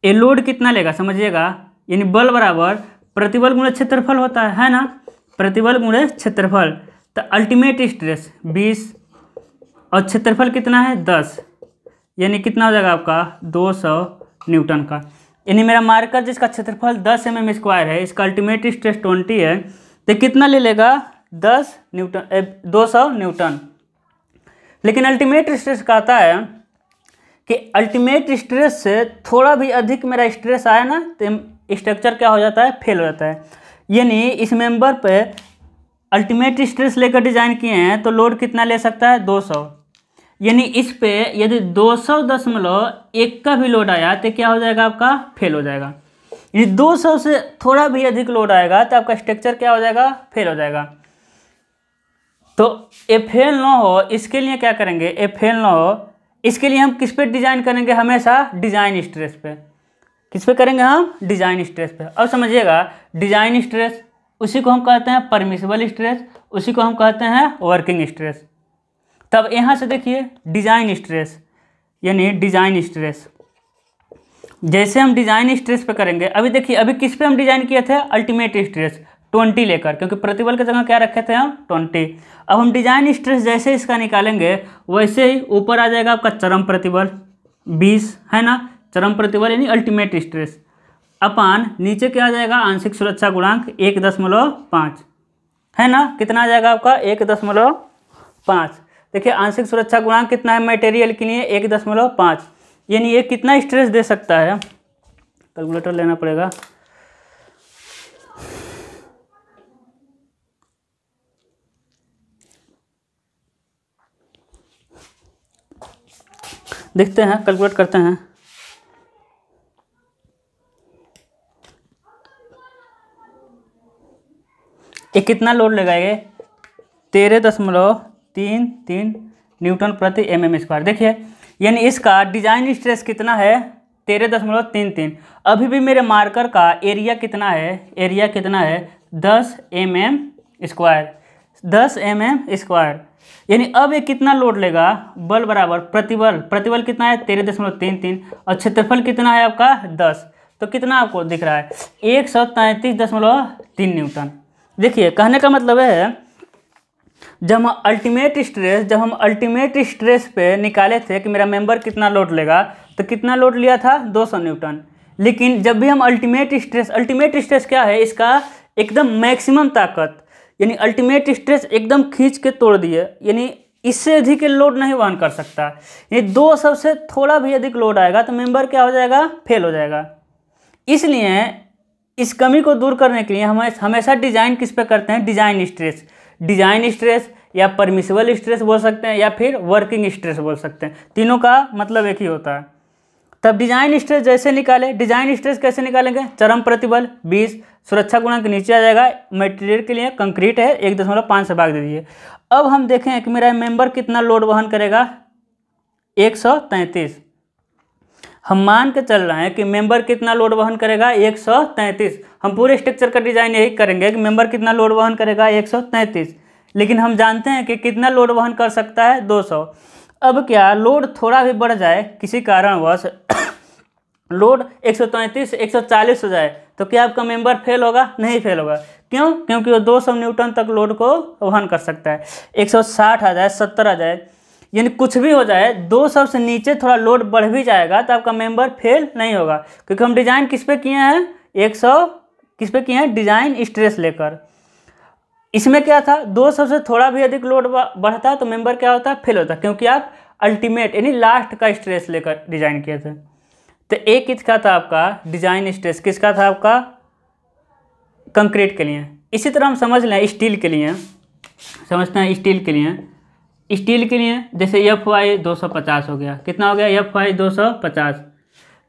ए लोड कितना लेगा समझिएगा यानी बल बराबर प्रतिबल गुणे क्षेत्रफल होता है है ना प्रतिबल गुणे क्षेत्रफल तो अल्टीमेट स्ट्रेस बीस और क्षेत्रफल कितना है दस यानी कितना हो जाएगा आपका दो सौ न्यूटन का यानी मेरा मार्कर जिसका क्षेत्रफल दस एम एम स्क्वायर है इसका अल्टीमेट स्ट्रेस ट्वेंटी है तो कितना ले लेगा दस न्यूटन दो सौ न्यूटन लेकिन अल्टीमेट स्ट्रेस कहता है कि अल्टीमेट स्ट्रेस से थोड़ा भी अधिक मेरा स्ट्रेस आया ना तो स्ट्रक्चर क्या हो जाता है फेल हो जाता है यानी इस मेंबर पे अल्टीमेट स्ट्रेस लेकर डिज़ाइन किए हैं तो लोड कितना ले सकता है 200 यानी इस पे यदि दो सौ दशमलव एक का भी लोड आया तो क्या हो जाएगा आपका फेल हो जाएगा यदि दो सौ से थोड़ा भी अधिक लोड आएगा तो आपका स्ट्रक्चर क्या हो जाएगा फेल हो जाएगा तो ये फेल ना हो इसके लिए क्या करेंगे ये फेल ना हो इसके लिए हम किस पे डिज़ाइन करेंगे हमेशा डिज़ाइन स्ट्रेस पे किस पे करेंगे हम डिज़ाइन स्ट्रेस पे अब समझिएगा डिज़ाइन स्ट्रेस उसी को हम कहते हैं परमिशबल स्ट्रेस उसी को हम कहते हैं वर्किंग स्ट्रेस तब यहाँ से देखिए डिज़ाइन स्ट्रेस यानी डिज़ाइन स्ट्रेस जैसे हम डिज़ाइन स्ट्रेस पे करेंगे अभी देखिए अभी किस पे हम डिज़ाइन किए थे अल्टीमेट स्ट्रेस ट्वेंटी लेकर क्योंकि प्रतिबल की जगह क्या रखे थे हम ट्वेंटी अब हम डिज़ाइन स्ट्रेस जैसे इसका निकालेंगे वैसे ही ऊपर आ जाएगा आपका चरम प्रतिबल बीस है ना चरम प्रतिबल यानी अल्टीमेट स्ट्रेस अपान नीचे क्या आ जाएगा आंशिक सुरक्षा गुणांक एक दशमलव पाँच है ना कितना आ जाएगा आपका एक दशमलव पाँच देखिए आंशिक सुरक्षा गुणांक कितना है मटेरियल के लिए एक दशमलव पाँच यानी ये कितना स्ट्रेस दे सकता है कैलकुलेटर लेना पड़ेगा देखते हैं कैलकुलेट करते हैं ये कितना लोड लगाएंगे तेरह दशमलव तीन तीन न्यूटन प्रति एम एम स्क्वायर देखिए यानी इसका डिजाइन स्ट्रेस कितना है तेरह दशमलव तीन तीन अभी भी मेरे मार्कर का एरिया कितना है एरिया कितना है दस एम एम स्क्वायर दस एम एम स्क्वायर यानी अब ये कितना लोड लेगा बल बराबर प्रतिबल प्रतिबल कितना है तेरह दशमलव तीन तीन और क्षेत्रफल कितना है आपका दस तो कितना आपको दिख रहा है एक सौ तैंतीस दशमलव तीन न्यूटन देखिए कहने का मतलब है जब हम अल्टीमेट स्ट्रेस जब हम अल्टीमेट स्ट्रेस पे निकाले थे कि मेरा मेंबर कितना लोड लेगा तो कितना लोड लिया था 200 न्यूटन लेकिन जब भी हम अल्टीमेट स्ट्रेस अल्टीमेट स्ट्रेस क्या है इसका एकदम मैक्सिमम ताकत यानी अल्टीमेट स्ट्रेस एकदम खींच के तोड़ दिए यानी इससे अधिक लोड नहीं वहन कर सकता ये दो सबसे थोड़ा भी अधिक लोड आएगा तो मेम्बर क्या हो जाएगा फेल हो जाएगा इसलिए इस कमी को दूर करने के लिए हम हमेशा डिजाइन किस पे करते हैं डिजाइन स्ट्रेस डिजाइन स्ट्रेस या परमिशबल स्ट्रेस बोल सकते हैं या फिर वर्किंग स्ट्रेस बोल सकते हैं तीनों का मतलब एक ही होता है तब डिजाइन स्ट्रेस जैसे निकाले डिजाइन स्ट्रेस कैसे निकालेंगे चरम प्रतिबल बीस सुरक्षा गुणांक नीचे आ जाएगा मटेरियल के लिए कंक्रीट है एक दशमलव पाँच से भाग दे दिए अब हम देखें कि मेरा मेंबर कितना लोड वहन करेगा एक सौ तैंतीस हम मान के चल रहे हैं कि मेंबर कितना लोड वहन करेगा 133 हम पूरे स्ट्रक्चर का डिजाइन यही करेंगे कि मेंबर कितना लोड वहन करेगा 133 लेकिन हम जानते हैं कि कितना लोड वहन कर सकता है 200 अब क्या लोड थोड़ा भी बढ़ जाए किसी कारणवश लोड 133 140 हो जाए तो क्या आपका मेंबर फेल होगा नहीं फेल होगा क्यों क्योंकि वो दो न्यूटन तक लोड को वहन कर सकता है एक आ जाए सत्तर आ जाए यानी कुछ भी हो जाए दो सौ से नीचे थोड़ा लोड बढ़ भी जाएगा तो आपका मेंबर फेल नहीं होगा क्योंकि हम डिज़ाइन किस पे किए हैं एक सौ किस पे किए हैं डिज़ाइन स्ट्रेस लेकर इसमें क्या था दो सौ से थोड़ा भी अधिक लोड बढ़ता तो मेंबर क्या होता है फेल होता क्योंकि आप अल्टीमेट यानी लास्ट का स्ट्रेस लेकर डिज़ाइन किए थे तो एक किसका था आपका डिज़ाइन स्ट्रेस किसका था आपका कंक्रीट के लिए इसी तरह हम समझ लें स्टील के लिए समझते हैं स्टील के लिए स्टील के लिए जैसे एफ वाई दो सौ पचास हो गया कितना हो गया एफ वाई दो सौ पचास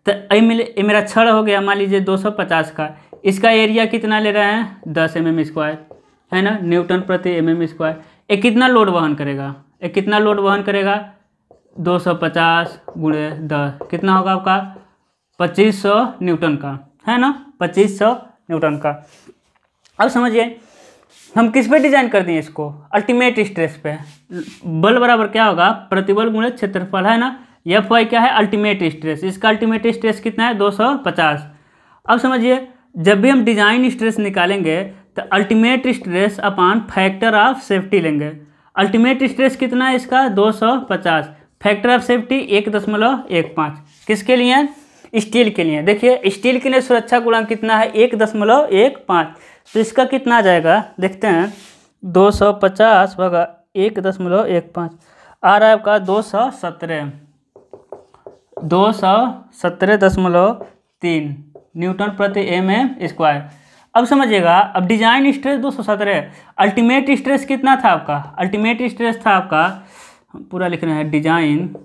तो ये मेरा छड़ हो गया मान लीजिए दो सौ पचास का इसका एरिया कितना ले रहे हैं दस एम एम स्क्वायर है ना न्यूटन प्रति एम एम स्क्वायर ये कितना लोड वहन करेगा ये कितना लोड वहन करेगा दो सौ पचास गुड़े दस कितना होगा आपका पच्चीस सौ न्यूटन का है ना पच्चीस सौ न्यूटन का अब समझिए हम किस पे डिजाइन कर दें इसको अल्टीमेट स्ट्रेस पे बल बराबर क्या होगा प्रतिबल गुणे क्षेत्रफल है ना एफ वाई क्या है अल्टीमेट स्ट्रेस इसका अल्टीमेट स्ट्रेस कितना है 250 अब समझिए जब भी हम डिजाइन स्ट्रेस निकालेंगे तो ultimate stress upon factor of safety लेंगे अल्टीमेट स्ट्रेस कितना है इसका 250 फैक्टर ऑफ सेफ्टी एक दशमलव एक पाँच किसके लिए स्टील के लिए देखिए स्टील के लिए सुरक्षा गुणांक कितना है एक दशमलव एक पाँच तो इसका कितना आ जाएगा देखते हैं दो सौ पचास भगा एक दशमलव एक पाँच आ रहा है आपका दो सौ सत्रह दो सौ सत्रह दशमलव तीन न्यूटन प्रति एम एम स्क्वायर अब समझिएगा अब डिजाइन स्ट्रेस दो सौ सत्रह अल्टीमेट स्ट्रेस कितना था आपका अल्टीमेट स्ट्रेस था आपका पूरा लिख रहे हैं डिजाइन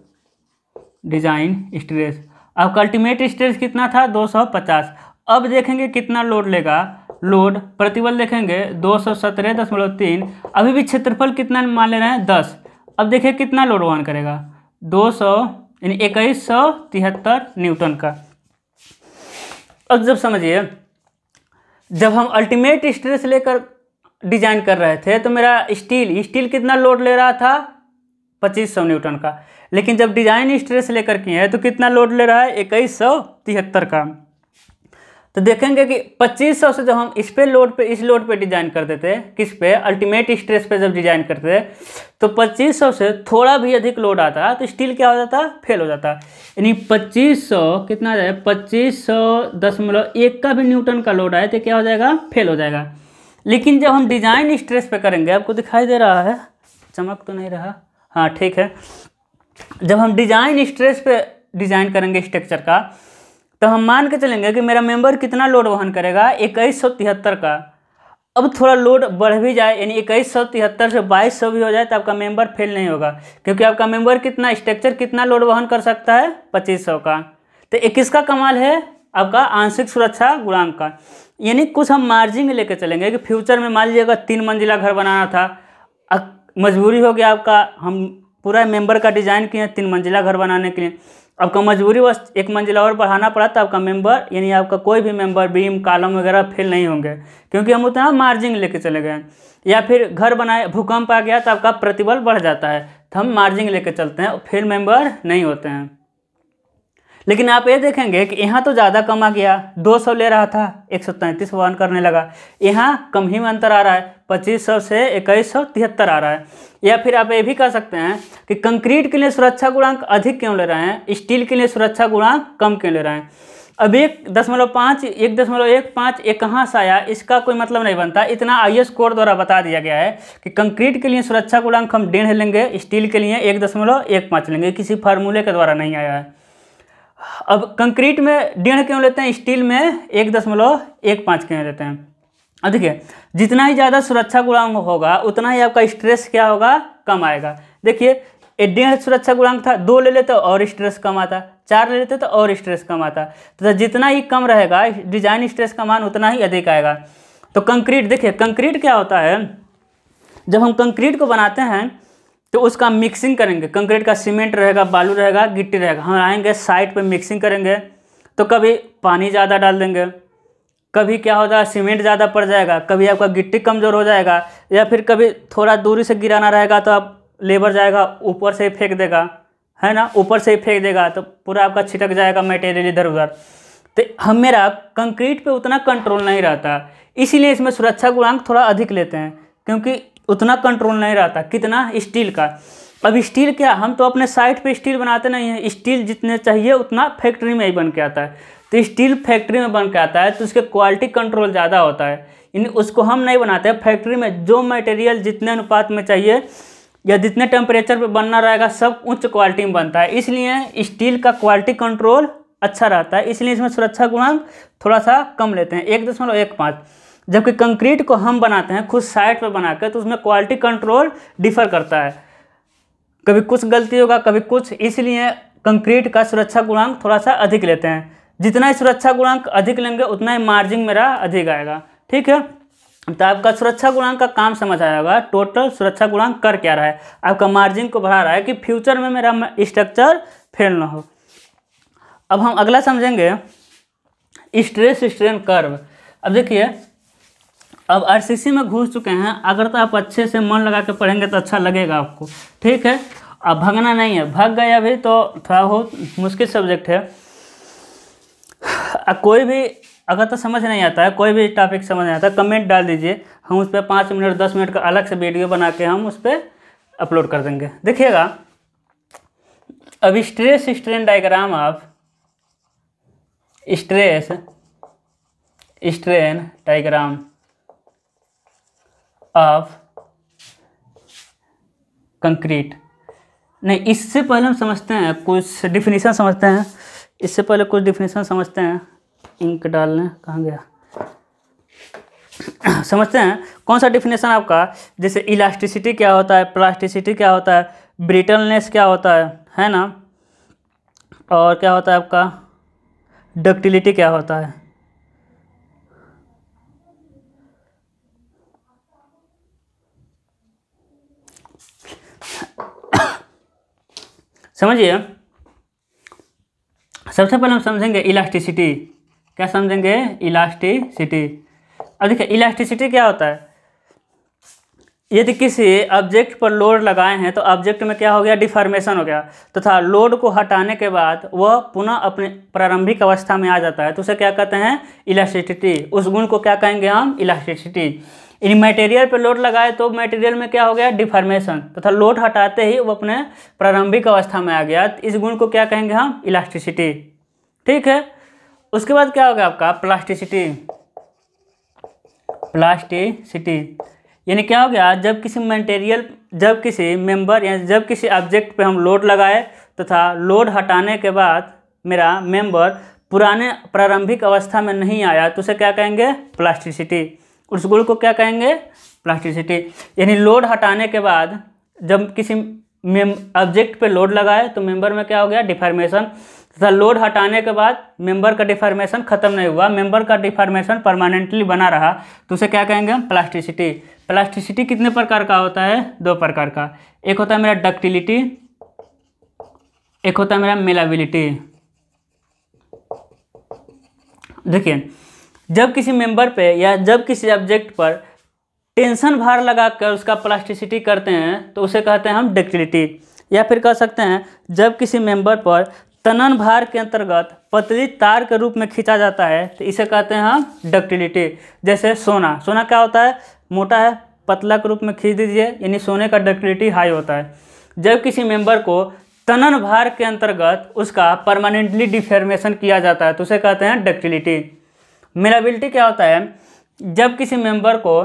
डिजाइन स्ट्रेस आपका अल्टीमेट स्ट्रेस कितना था 250 अब देखेंगे कितना लोड लेगा लोड प्रतिबल देखेंगे दो सौ सत्रह दशमलव तीन अभी भी क्षेत्रफल कितना मान ले रहे हैं दस अब देखिए कितना लोड वहन करेगा दो सौ यानी इक्कीस सौ तिहत्तर न्यूटन का अब जब समझिए जब हम अल्टीमेट स्ट्रेस लेकर डिजाइन कर रहे थे तो मेरा स्टील स्टील कितना लोड ले रहा था पच्चीस सौ न्यूटन का लेकिन जब डिजाइन स्ट्रेस लेकर किए हैं तो कितना लोड ले रहा है इक्कीस सौ तिहत्तर का तो देखेंगे कि 2500 से जब हम इस पे लोड पे इस लोड पे डिजाइन करते थे किस पे अल्टीमेट स्ट्रेस पे जब डिजाइन करते थे तो 2500 से थोड़ा भी अधिक लोड आता तो स्टील क्या हो जाता फेल हो जाता यानी 2500 कितना जाए पच्चीस दशमलव एक का भी न्यूटन का लोड आए तो क्या हो जाएगा फेल हो जाएगा लेकिन जब हम डिजाइन स्ट्रेस पे करेंगे आपको दिखाई दे रहा है चमक तो नहीं रहा हाँ ठीक है जब हम डिजाइन स्ट्रेस पे डिजाइन करेंगे स्ट्रक्चर का तो हम मान के चलेंगे कि मेरा मेंबर कितना लोड वहन करेगा इक्कीस सौ तिहत्तर का अब थोड़ा लोड बढ़ भी जाए यानी इक्कीस सौ तिहत्तर से बाईस सौ भी हो जाए तो आपका मेंबर फेल नहीं होगा क्योंकि आपका मेंबर कितना स्ट्रक्चर कितना लोड वहन कर सकता है पच्चीस सौ का तो इक्कीस का कमाल है आपका आंशिक सुरक्षा गुणांक का यानी कुछ हम मार्जिन लेकर चलेंगे कि फ्यूचर में मान लीजिएगा तीन मंजिला घर बनाना था मजबूरी हो गया आपका हम पूरा मेंबर का डिज़ाइन किए हैं तीन मंजिला घर बनाने के लिए आपका मजबूरी बस एक मंजिला और बढ़ाना पड़ा तो आपका मेंबर यानी आपका कोई भी मेंबर बीम कालम वगैरह फेल नहीं होंगे क्योंकि हम उतना मार्जिन लेके चले गए या फिर घर बनाए भूकंप आ गया तो आपका प्रतिबल बढ़ जाता है तो हम मार्जिन लेके चलते हैं फेल मेंबर नहीं होते हैं लेकिन आप ये देखेंगे कि यहाँ तो ज़्यादा कम आ गया सौ ले रहा था एक सौ करने लगा यहाँ कम ही में अंतर आ रहा है पच्चीस सौ से इक्कीस सौ तिहत्तर आ रहा है या फिर आप ये भी कह सकते हैं कि कंक्रीट के लिए सुरक्षा गुणांक अधिक क्यों ले रहे हैं स्टील के लिए सुरक्षा गुणांक कम क्यों ले रहे हैं अब एक दशमलव पाँच एक दशमलव एक पाँच ये कहाँ से आया इसका कोई मतलब नहीं बनता इतना आई एस कोड द्वारा बता दिया गया है कि कंक्रीट के लिए सुरक्षा गुणांक हम डेढ़ लेंगे स्टील के लिए एक दशमलव एक पाँच लेंगे किसी फार्मूले के द्वारा नहीं आया है अब कंक्रीट में डेढ़ क्यों लेते हैं स्टील में एक दशमलव एक पाँच क्यों लेते हैं और देखिए जितना ही ज़्यादा सुरक्षा गुणांग होगा उतना ही आपका स्ट्रेस क्या होगा कम आएगा देखिए एक डेढ़ सुरक्षा गुणांक था दो ले लेते और स्ट्रेस कम आता चार ले लेते तो और स्ट्रेस कम आता तो जितना ही कम रहेगा डिजाइन स्ट्रेस का मान उतना ही अधिक आएगा तो कंक्रीट देखिए कंक्रीट क्या होता है जब हम कंक्रीट को बनाते हैं तो उसका मिक्सिंग करेंगे कंक्रीट का सीमेंट रहेगा बालू रहेगा गिट्टी रहेगा हम आएंगे साइड पर मिक्सिंग करेंगे तो कभी पानी ज़्यादा डाल देंगे कभी क्या होता है सीमेंट ज़्यादा पड़ जाएगा कभी आपका गिट्टी कमज़ोर हो जाएगा या फिर कभी थोड़ा दूरी से गिराना रहेगा तो आप लेबर जाएगा ऊपर से ही फेंक देगा है ना ऊपर से ही फेंक देगा तो पूरा आपका छिटक जाएगा मटेरियल इधर उधर तो हम मेरा कंक्रीट पे उतना कंट्रोल नहीं रहता इसीलिए इसमें सुरक्षा गुणांक थोड़ा अधिक लेते हैं क्योंकि उतना कंट्रोल नहीं रहता कितना स्टील का अब स्टील क्या हम तो अपने साइट पे स्टील बनाते नहीं हैं स्टील जितने चाहिए उतना फैक्ट्री में ही बन के आता है तो स्टील फैक्ट्री में बन के आता है तो उसके क्वालिटी कंट्रोल ज़्यादा होता है इन उसको हम नहीं बनाते हैं फैक्ट्री में जो मटेरियल जितने अनुपात में चाहिए या जितने टेम्परेचर पे बनना रहेगा सब उच्च क्वालिटी में बनता है इसलिए स्टील का क्वालिटी कंट्रोल अच्छा रहता है इसलिए इसमें सुरक्षा गुणांक थोड़ा सा कम लेते हैं एक दशमलव एक पाँच जबकि कंक्रीट को हम बनाते हैं खुद साइट पर बनाकर तो उसमें क्वालिटी कंट्रोल डिफर करता है कभी कुछ गलती होगा कभी कुछ इसलिए कंक्रीट का सुरक्षा गुणांक थोड़ा सा अधिक लेते हैं जितना ही सुरक्षा गुणांक अधिक लेंगे उतना ही मार्जिन मेरा अधिक आएगा ठीक है तो आपका सुरक्षा गुणांक का काम समझ आया होगा टोटल सुरक्षा गुणांक कर क्या रहा है आपका मार्जिन को बढ़ा रहा है कि फ्यूचर में मेरा स्ट्रक्चर फेल ना हो अब हम अगला समझेंगे स्ट्रेस स्ट्रेन कर्व अब देखिए अब आर में घुस चुके हैं अगर तो आप अच्छे से मन लगा के पढ़ेंगे तो अच्छा लगेगा आपको ठीक है अब भगना नहीं है भग गया अभी तो थोड़ा बहुत मुश्किल सब्जेक्ट है कोई भी अगर तो समझ नहीं आता है कोई भी टॉपिक समझ नहीं आता कमेंट डाल दीजिए हम उस पर पाँच मिनट दस मिनट का अलग से वीडियो बना के हम उस पर अपलोड कर देंगे देखिएगा अब stress strain diagram of stress strain diagram of concrete नहीं इससे पहले हम समझते हैं कुछ डिफिनीशन समझते हैं इससे पहले कुछ डिफिनेशन समझते हैं इंक डालने कहाँ गया (clears throat) समझते हैं कौन सा डिफिनेशन आपका जैसे इलास्टिसिटी क्या होता है प्लास्टिसिटी क्या होता है ब्रिटलनेस क्या होता है है ना और क्या होता है आपका डक्टिलिटी क्या होता है (clears throat) समझिए सबसे पहले हम समझेंगे इलास्टिसिटी क्या समझेंगे इलास्टिसिटी अब देखिए इलास्टिसिटी क्या होता है यदि किसी ऑब्जेक्ट पर लोड लगाए हैं तो ऑब्जेक्ट में क्या हो गया डिफॉर्मेशन हो गया तथा तो लोड को हटाने के बाद वह पुनः अपने प्रारंभिक अवस्था में आ जाता है तो उसे क्या कहते हैं इलास्टिसिटी उस गुण को क्या कहेंगे हम इलास्टिसिटी इन मटेरियल पर लोड लगाए तो मटेरियल में क्या हो गया डिफॉर्मेशन तथा तो लोड हटाते ही वो अपने प्रारंभिक अवस्था में आ गया इस गुण को क्या कहेंगे हम इलास्टिसिटी ठीक है उसके बाद क्या होगा आपका प्लास्टिसिटी प्लास्टिसिटी यानी क्या हो गया जब किसी मटेरियल जब किसी मेंबर या जब किसी ऑब्जेक्ट पे हम लोड लगाए तथा तो लोड हटाने के बाद मेरा मेंबर पुराने प्रारंभिक अवस्था में नहीं आया तो उसे क्या कहेंगे प्लास्टिसिटी उस गुण को क्या कहेंगे प्लास्टिसिटी यानी लोड हटाने के बाद जब किसी मेम ऑब्जेक्ट पे लोड लगाए तो मेंबर में क्या हो गया डिफॉर्मेशन तथा लोड हटाने के बाद मेंबर का डिफॉर्मेशन खत्म नहीं हुआ मेंबर का डिफॉर्मेशन परमानेंटली बना रहा तो उसे क्या कहेंगे हम प्लास्टिसिटी प्लास्टिसिटी कितने प्रकार का होता है दो प्रकार का एक होता है मेरा डक्टिलिटी एक होता है मेरा मेलाबिलिटी देखिए जब किसी मेंबर पे या जब किसी ऑब्जेक्ट पर टेंशन भार लगा कर उसका प्लास्टिसिटी करते हैं तो उसे कहते हैं हम डक्टिलिटी या फिर कह सकते हैं जब किसी मेंबर पर तनन भार के अंतर्गत पतली तार के रूप में खींचा जाता है तो इसे कहते हैं हम डक्टिलिटी जैसे सोना सोना क्या होता है मोटा है पतला के रूप में खींच दीजिए यानी सोने का डक्टिलिटी हाई होता है जब किसी मेंबर को तनन भार के अंतर्गत उसका परमानेंटली डिफॉर्मेशन किया जाता है तो उसे कहते हैं डक्टिलिटी मिलाबिलिटी क्या होता है जब किसी मेंबर को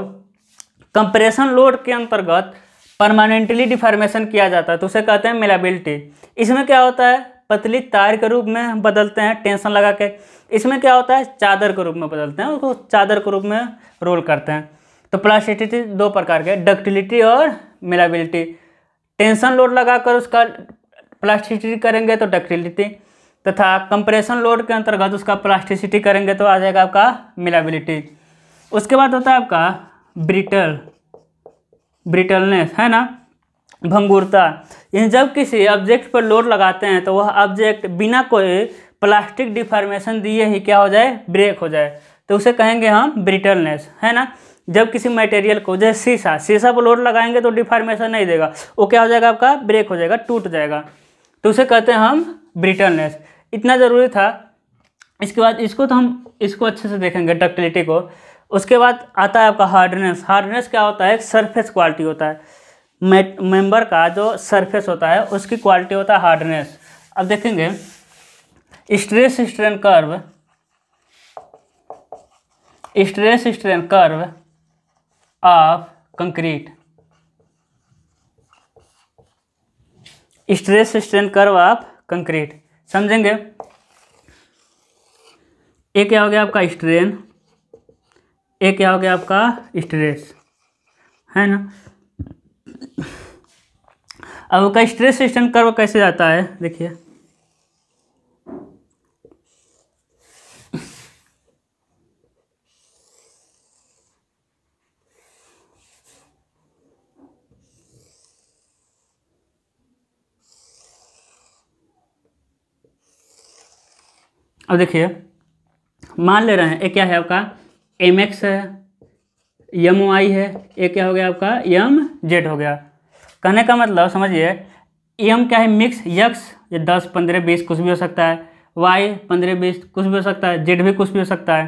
कंप्रेशन लोड के अंतर्गत परमानेंटली डिफॉर्मेशन किया जाता है तो उसे कहते हैं मिलाबिलिटी इसमें क्या होता है पतली तार के रूप में बदलते हैं टेंशन लगा के इसमें क्या होता है चादर के रूप में बदलते हैं उसको चादर के रूप में रोल करते हैं तो प्लास्टिसिटी दो प्रकार के डक्टिलिटी और मिलाबिलिटी टेंशन लोड लगाकर उसका प्लास्टिसिटी करेंगे तो डक्टिलिटी तथा कंप्रेशन लोड के अंतर्गत उसका प्लास्टिसिटी करेंगे तो आ जाएगा आपका मिलाबिलिटी उसके बाद होता है आपका ब्रिटल ब्रिटलनेस है ना भंगुरता इन जब किसी ऑब्जेक्ट पर लोड लगाते हैं तो वह ऑब्जेक्ट बिना कोई प्लास्टिक डिफॉर्मेशन दिए ही क्या हो जाए ब्रेक हो जाए तो उसे कहेंगे हम ब्रिटलनेस है ना जब किसी मटेरियल को जैसे शीशा शीशा पर लोड लगाएंगे तो डिफॉर्मेशन नहीं देगा वो क्या हो जाएगा आपका ब्रेक हो जाएगा टूट जाएगा तो उसे कहते हैं हम ब्रिटलनेस इतना ज़रूरी था इसके बाद इसको तो हम इसको अच्छे से देखेंगे डक्टिलिटी को उसके बाद आता है आपका हार्डनेस हार्डनेस क्या होता है सरफेस क्वालिटी होता है मेंबर का जो सरफेस होता है उसकी क्वालिटी होता है हार्डनेस अब देखेंगे stress strain curve stress strain curve of concrete stress strain curve of concrete समझेंगे ए क्या हो गया आपका स्ट्रेन ए क्या हो गया आपका स्ट्रेस है ना अब उसका स्ट्रेस स्टेन कर्व कैसे जाता है देखिए अब देखिए मान ले रहे हैं ये क्या है आपका एम एक्स है यम वाई है ये क्या हो गया आपका यम जेड हो गया कहने का मतलब समझिए यम क्या है मिक्स यक्स ये दस पंद्रह बीस कुछ भी हो सकता है वाई पंद्रह बीस कुछ भी हो सकता है जेड भी कुछ भी हो सकता है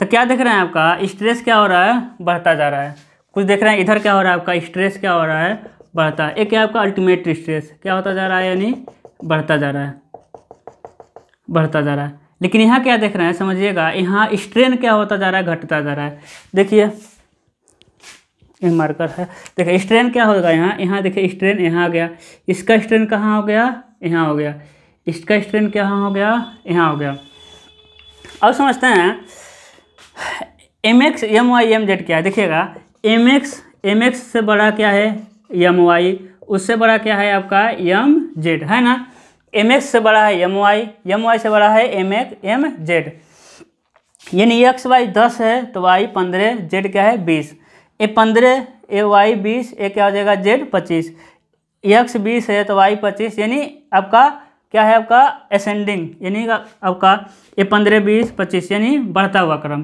तो क्या देख रहे हैं आपका स्ट्रेस क्या हो रहा है बढ़ता जा रहा है कुछ देख रहे हैं इधर क्या हो रहा है आपका स्ट्रेस क्या हो रहा है बढ़ता है एक क्या आपका अल्टीमेट स्ट्रेस क्या होता जा रहा है यानी बढ़ता जा रहा है बढ़ता जा रहा है लेकिन यहाँ क्या देख रहे हैं समझिएगा यहाँ स्ट्रेन क्या होता जा रहा है घटता जा रहा है देखिए ये मार्कर है देखिए स्ट्रेन क्या होगा यहाँ यहाँ देखिए स्ट्रेन यहाँ आ गया इसका स्ट्रेन कहाँ हो गया यहाँ हो गया इसका स्ट्रेन क्या हो गया यहाँ हो गया अब समझते हैं M X M Y M Z क्या है देखिएगा एम एक्स एम एक्स से बड़ा क्या है एम वाई उससे बड़ा क्या है आपका एम जेड है ना एम एक्स से बड़ा है एम वाई एम वाई से बड़ा है एम एक्स एम जेड यानी एक्स वाई दस है तो वाई पंद्रह जेड क्या है बीस ए पंद्रह ए वाई बीस ए क्या हो जाएगा जेड पच्चीस एक्स बीस है तो वाई पच्चीस यानी आपका क्या है आपका असेंडिंग यानी आपका ए पंद्रह बीस पच्चीस यानी बढ़ता हुआ क्रम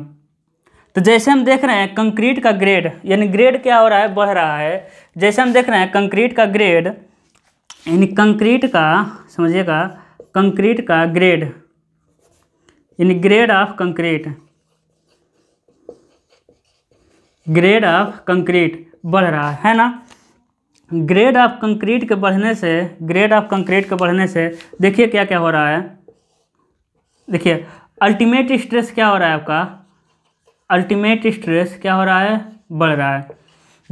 तो जैसे हम देख रहे हैं कंक्रीट का ग्रेड यानी ग्रेड क्या हो रहा है बढ़ रहा है जैसे हम देख रहे हैं कंक्रीट का ग्रेड यानी कंक्रीट का समझिएगा कंक्रीट का ग्रेड यानी grade of concrete grade of concrete बढ़ रहा है ना ग्रेड ऑफ कंक्रीट के बढ़ने से ग्रेड ऑफ कंक्रीट के बढ़ने से देखिए क्या क्या हो रहा है देखिए अल्टीमेट स्ट्रेस क्या हो रहा है आपका अल्टीमेट स्ट्रेस क्या हो रहा है बढ़ रहा है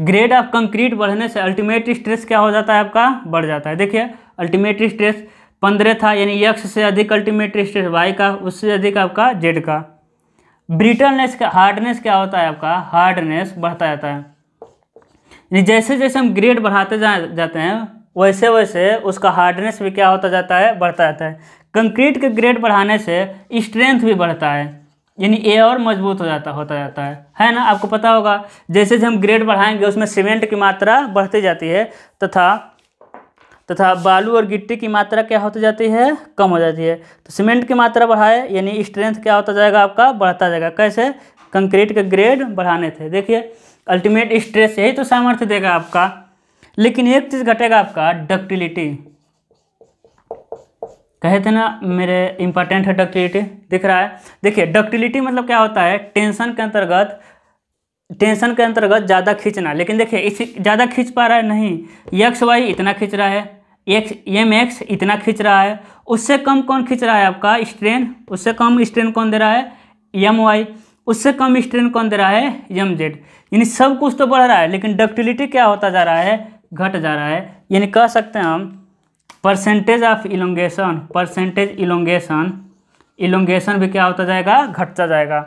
ग्रेड ऑफ कंक्रीट बढ़ने से अल्टीमेट स्ट्रेस क्या हो जाता है आपका बढ़ जाता है देखिए अल्टीमेट स्ट्रेस पंद्रह था यानी यक्स से अधिक अल्टीमेट स्ट्रेस वाई का उससे अधिक आपका जेड का ब्रिटलनेस का हार्डनेस क्या होता है आपका हार्डनेस बढ़ता जाता है यानी जैसे जैसे हम ग्रेड बढ़ाते जा, जाते हैं वैसे वैसे उसका हार्डनेस भी क्या होता जाता है बढ़ता जाता है कंक्रीट के ग्रेड बढ़ाने से स्ट्रेंथ भी बढ़ता है यानी ए और मजबूत हो जाता होता जाता है है ना आपको पता होगा जैसे जैसे हम ग्रेड बढ़ाएंगे उसमें सीमेंट की मात्रा बढ़ती जाती है तथा तथा बालू और गिट्टी की मात्रा क्या होती जाती है कम हो जाती है तो सीमेंट की मात्रा बढ़ाए यानी स्ट्रेंथ क्या होता जाएगा आपका बढ़ता जाएगा कैसे कंक्रीट का ग्रेड बढ़ाने थे देखिए अल्टीमेट स्ट्रेस यही तो सामर्थ्य देगा आपका लेकिन एक चीज़ घटेगा आपका डक्टिलिटी कहे थे ना मेरे इंपॉर्टेंट है डक्टिलिटी दिख रहा है देखिए डक्टिलिटी मतलब क्या होता है टेंशन के अंतर्गत टेंशन के अंतर्गत ज़्यादा खींचना लेकिन देखिए इस ज़्यादा खींच पा रहा है नहीं यक्स वाई इतना खींच रहा है एक्स एम एक्स इतना खींच रहा है उससे कम कौन खींच रहा है आपका स्ट्रेन उससे कम स्ट्रेन कौन दे रहा है एम वाई उससे कम स्ट्रेन कौन दे रहा है एम जेड यानी सब कुछ तो बढ़ रहा है लेकिन डक्टिलिटी क्या होता जा रहा है घट जा रहा है यानी कह सकते हैं हम percentage of elongation percentage elongation elongation भी क्या होता जाएगा घटता जाएगा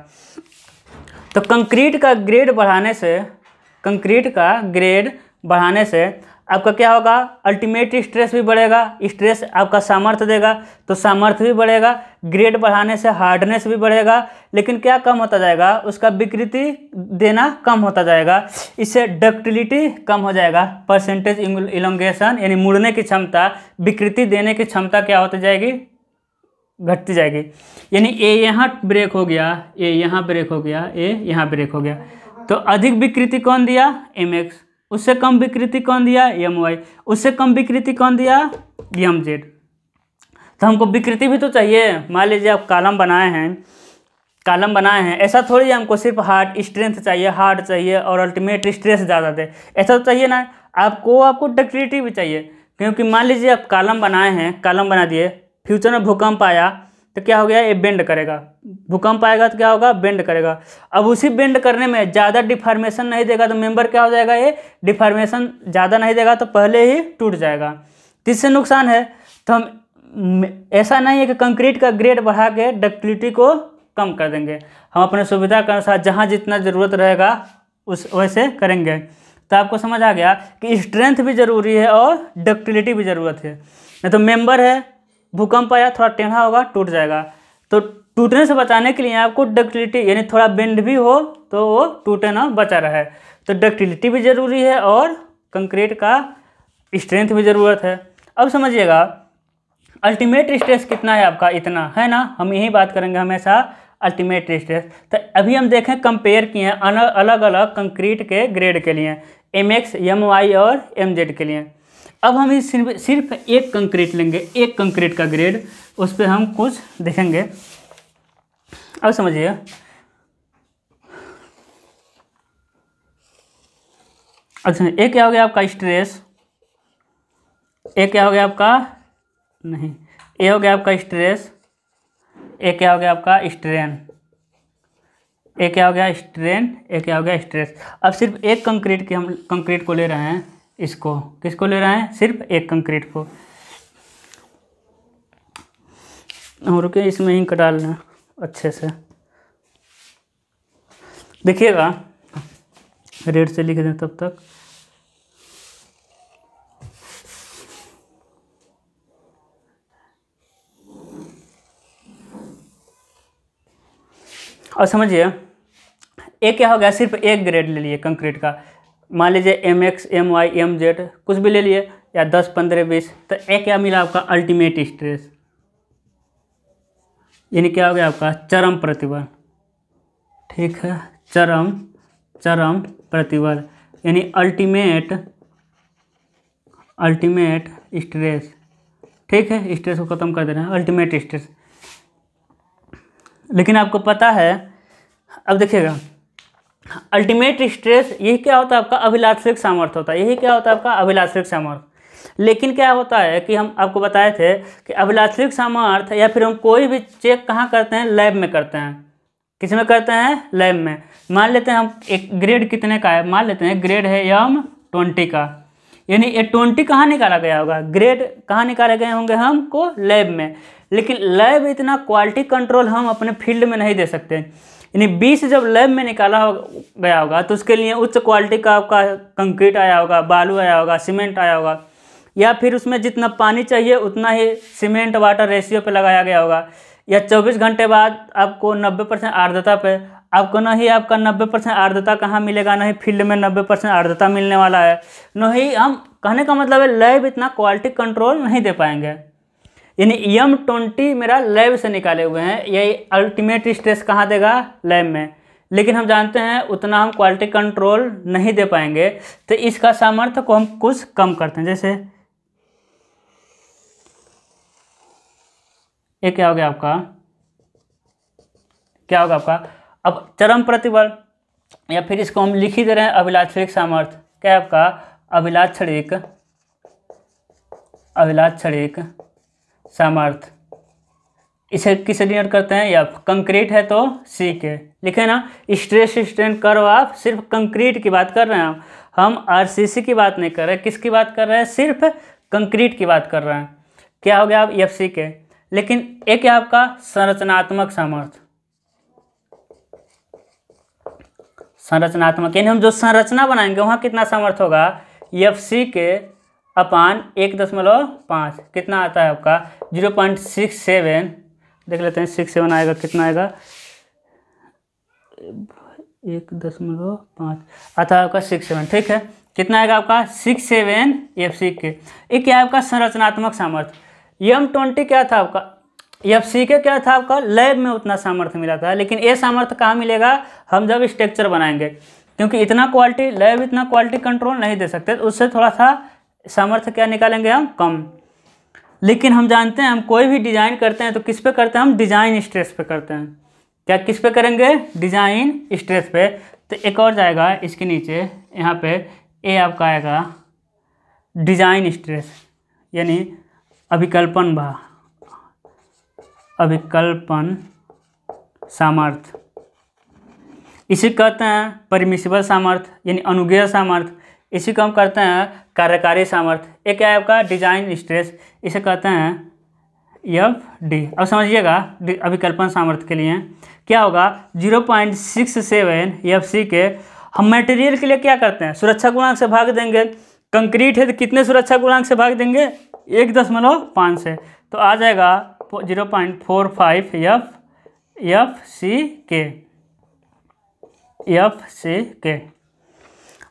तो कंक्रीट का ग्रेड बढ़ाने से कंक्रीट का ग्रेड बढ़ाने से आपका क्या होगा अल्टीमेट स्ट्रेस भी बढ़ेगा स्ट्रेस आपका सामर्थ्य देगा तो सामर्थ्य भी बढ़ेगा ग्रेड बढ़ाने से हार्डनेस भी बढ़ेगा लेकिन क्या कम होता जाएगा उसका विकृति देना कम होता जाएगा इससे डक्टिलिटी कम हो जाएगा परसेंटेज इलोंगेशन यानी मुड़ने की क्षमता विकृति देने की क्षमता क्या होती जाएगी घटती जाएगी यानी ए यहाँ ब्रेक हो गया ए यहाँ ब्रेक हो गया ए यहाँ ब्रेक हो गया तो अधिक विकृति कौन दिया एम एक्स उससे कम विकृति कौन दिया एम वाई उससे कम विकृति कौन दिया एम जेड तो हमको विकृति भी तो चाहिए मान लीजिए आप कालम बनाए हैं कालम बनाए हैं ऐसा थोड़ी है हमको सिर्फ हार्ट स्ट्रेंथ चाहिए हार्ट चाहिए और अल्टीमेट स्ट्रेस ज़्यादा दे ऐसा तो चाहिए ना आपको आपको डक्टिलिटी भी चाहिए क्योंकि मान लीजिए आप कालम बनाए हैं कालम बना दिए फ्यूचर में भूकंप आया तो क्या हो गया ये बेंड करेगा भूकंप आएगा तो क्या होगा बेंड करेगा अब उसी बेंड करने में ज़्यादा डिफॉर्मेशन नहीं देगा तो मेंबर क्या हो जाएगा ये डिफॉर्मेशन ज़्यादा नहीं देगा तो पहले ही टूट जाएगा तीसरे नुकसान है तो हम ऐसा नहीं है कि कंक्रीट का ग्रेड बढ़ा के डक्टिलिटी को कम कर देंगे हम अपने सुविधा के अनुसार जहाँ जितना ज़रूरत रहेगा उस वैसे करेंगे तो आपको समझ आ गया कि स्ट्रेंथ भी ज़रूरी है और डक्टिलिटी भी ज़रूरत है नहीं तो मेंबर है भूकंप आया थोड़ा टेढ़ा होगा टूट जाएगा तो टूटने से बचाने के लिए आपको डक्टिलिटी यानी थोड़ा बेंड भी हो तो वो टूटे ना बचा रहे तो डक्टिलिटी भी ज़रूरी है और कंक्रीट का स्ट्रेंथ भी ज़रूरत है अब समझिएगा अल्टीमेट स्ट्रेस कितना है आपका इतना है ना हम यही बात करेंगे हमेशा अल्टीमेट स्ट्रेस तो अभी हम देखें कंपेयर किए हैं अलग अलग कंक्रीट के ग्रेड के लिए एम एक्स एम वाई और एम जेड के लिए अब हम इस सिर्फ सिर्फ एक कंक्रीट लेंगे एक कंक्रीट का ग्रेड उस पर हम कुछ देखेंगे अब समझिए अच्छा एक क्या हो गया आपका स्ट्रेस एक क्या हो गया आपका नहीं ए हो गया आपका स्ट्रेस ए क्या हो गया आपका स्ट्रेन ए क्या हो गया स्ट्रेन ए क्या हो गया स्ट्रेस अब सिर्फ एक कंक्रीट के हम कंक्रीट को ले रहे हैं इसको किसको ले रहा है सिर्फ एक कंक्रीट को और रुके इसमें इंक डालना अच्छे से देखिएगा रेड से लिख दें तब तक और समझिए एक क्या हो गया सिर्फ एक ग्रेड ले लिए कंक्रीट का मान लीजिए M X M Y M Z कुछ भी ले लिए या दस पंद्रह बीस तो एक क्या मिला आपका अल्टीमेट स्ट्रेस यानी क्या हो गया आपका चरम प्रतिबल ठीक है चरम चरम प्रतिबल यानी अल्टीमेट अल्टीमेट स्ट्रेस ठीक है स्ट्रेस को ख़त्म कर दे रहे हैं अल्टीमेट स्ट्रेस लेकिन आपको पता है अब देखिएगा अल्टीमेट स्ट्रेस यही क्या होता है आपका अभिलाषिक सामर्थ्य होता है यही क्या होता है आपका अभिलाषिक सामर्थ्य लेकिन क्या होता है कि हम आपको बताए थे कि अभिलाषिक सामर्थ्य या फिर हम कोई भी चेक कहाँ करते हैं लैब में करते हैं किस में करते हैं लैब में मान लेते हैं हम एक ग्रेड कितने का है मान लेते हैं ग्रेड है एम ट्वेंटी का यानी ये ट्वेंटी कहाँ निकाला गया होगा ग्रेड कहाँ निकाले गए होंगे हमको लैब में लेकिन लैब इतना क्वालिटी कंट्रोल हम अपने फील्ड में नहीं दे सकते यानी बीस जब लैब में निकाला हो गया होगा तो उसके लिए उच्च क्वालिटी का आपका कंक्रीट आया होगा बालू आया होगा सीमेंट आया होगा या फिर उसमें जितना पानी चाहिए उतना ही सीमेंट वाटर रेशियो पे लगाया गया होगा या 24 घंटे बाद आपको 90 परसेंट आर्द्रता पे आपको ना ही आपका 90 परसेंट आर्द्रता कहाँ मिलेगा ना ही फील्ड में 90 परसेंट आर्द्रता मिलने वाला है न ही हम कहने का मतलब है लैब इतना क्वालिटी कंट्रोल नहीं दे पाएंगे यानी एम ट्वेंटी मेरा लैब से निकाले हुए हैं यही अल्टीमेट स्ट्रेस कहाँ देगा लैब में लेकिन हम जानते हैं उतना हम क्वालिटी कंट्रोल नहीं दे पाएंगे तो इसका सामर्थ्य को हम कुछ कम करते हैं जैसे ये क्या हो गया आपका क्या होगा आपका अब चरम प्रतिबल या फिर इसको हम लिख ही दे रहे हैं अभिलाक्षणिक सामर्थ क्या आपका अभिलाक्षणिक अभिलाक्षणिक सामर्थ इसे किसे डिनोट करते हैं या कंक्रीट है तो सी के लिखे ना स्ट्रेस स्ट्रेन कर्व आप सिर्फ कंक्रीट की बात कर रहे हैं हम आरसीसी की बात नहीं कर रहे किसकी बात कर रहे हैं सिर्फ कंक्रीट की बात कर रहे हैं क्या हो गया आप एफ सी के लेकिन एक है आपका संरचनात्मक सामर्थ संरचनात्मक यानी हम जो संरचना बनाएंगे वहाँ कितना सामर्थ होगा एफ सी के अपान एक दशमलव पाँच कितना आता है आपका जीरो पॉइंट सिक्स सेवन देख लेते हैं सिक्स सेवन आएगा कितना आएगा एक दशमलव पाँच आता है आपका सिक्स सेवन ठीक है कितना आएगा आपका सिक्स सेवन एफ सी के एक क्या है आपका संरचनात्मक सामर्थ्य यम ट्वेंटी क्या था आपका एफ सी के क्या था आपका लैब में उतना सामर्थ्य मिला था लेकिन ये सामर्थ्य कहाँ मिलेगा हम जब स्ट्रक्चर बनाएंगे क्योंकि इतना क्वालिटी लैब इतना क्वालिटी कंट्रोल नहीं दे सकते तो उससे थोड़ा सा सामर्थ्य क्या निकालेंगे हम कम लेकिन हम जानते हैं हम कोई भी डिज़ाइन करते हैं तो किस पे करते हैं हम डिज़ाइन स्ट्रेस पे करते हैं क्या किस पे करेंगे डिज़ाइन स्ट्रेस पे तो एक और जाएगा इसके नीचे यहाँ पे ए आपका आएगा डिज़ाइन स्ट्रेस यानी अभिकल्पन भा अभिकल्पन सामर्थ इसी कहते हैं परमिशिबल सामर्थ यानी अनुग्रह सामर्थ इसी को हम करते हैं कार्यकारी सामर्थ्य ये क्या है आपका डिजाइन स्ट्रेस इसे कहते हैं एफ डी अब समझिएगा अभिकल्पन सामर्थ्य के लिए क्या होगा zero point six seven F C K हम मटेरियल के लिए क्या करते हैं सुरक्षा गुणांक से भाग देंगे कंक्रीट है तो कितने सुरक्षा गुणांक से भाग देंगे एक दशमलव पाँच से तो आ जाएगा zero point four five F F C K F C के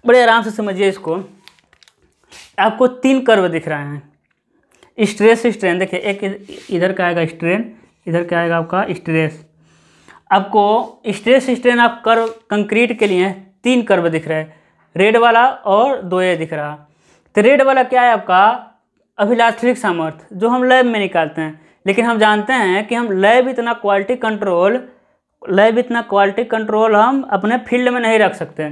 बड़े आराम से समझिए इसको आपको तीन कर्व दिख रहे हैं स्ट्रेस स्ट्रेन देखिए एक इधर का आएगा स्ट्रेन इधर का आएगा आपका स्ट्रेस आपको स्ट्रेस स्ट्रेन आप कर्व कंक्रीट के लिए तीन कर्व दिख रहे हैं रेड वाला और दो दिख रहा तो रेड वाला क्या है आपका अभिलाष्ट्रिक सामर्थ्य जो हम लैब में निकालते हैं लेकिन हम जानते हैं कि हम लैब इतना क्वालिटी कंट्रोल लैब इतना क्वालिटी कंट्रोल हम अपने फील्ड में नहीं रख सकते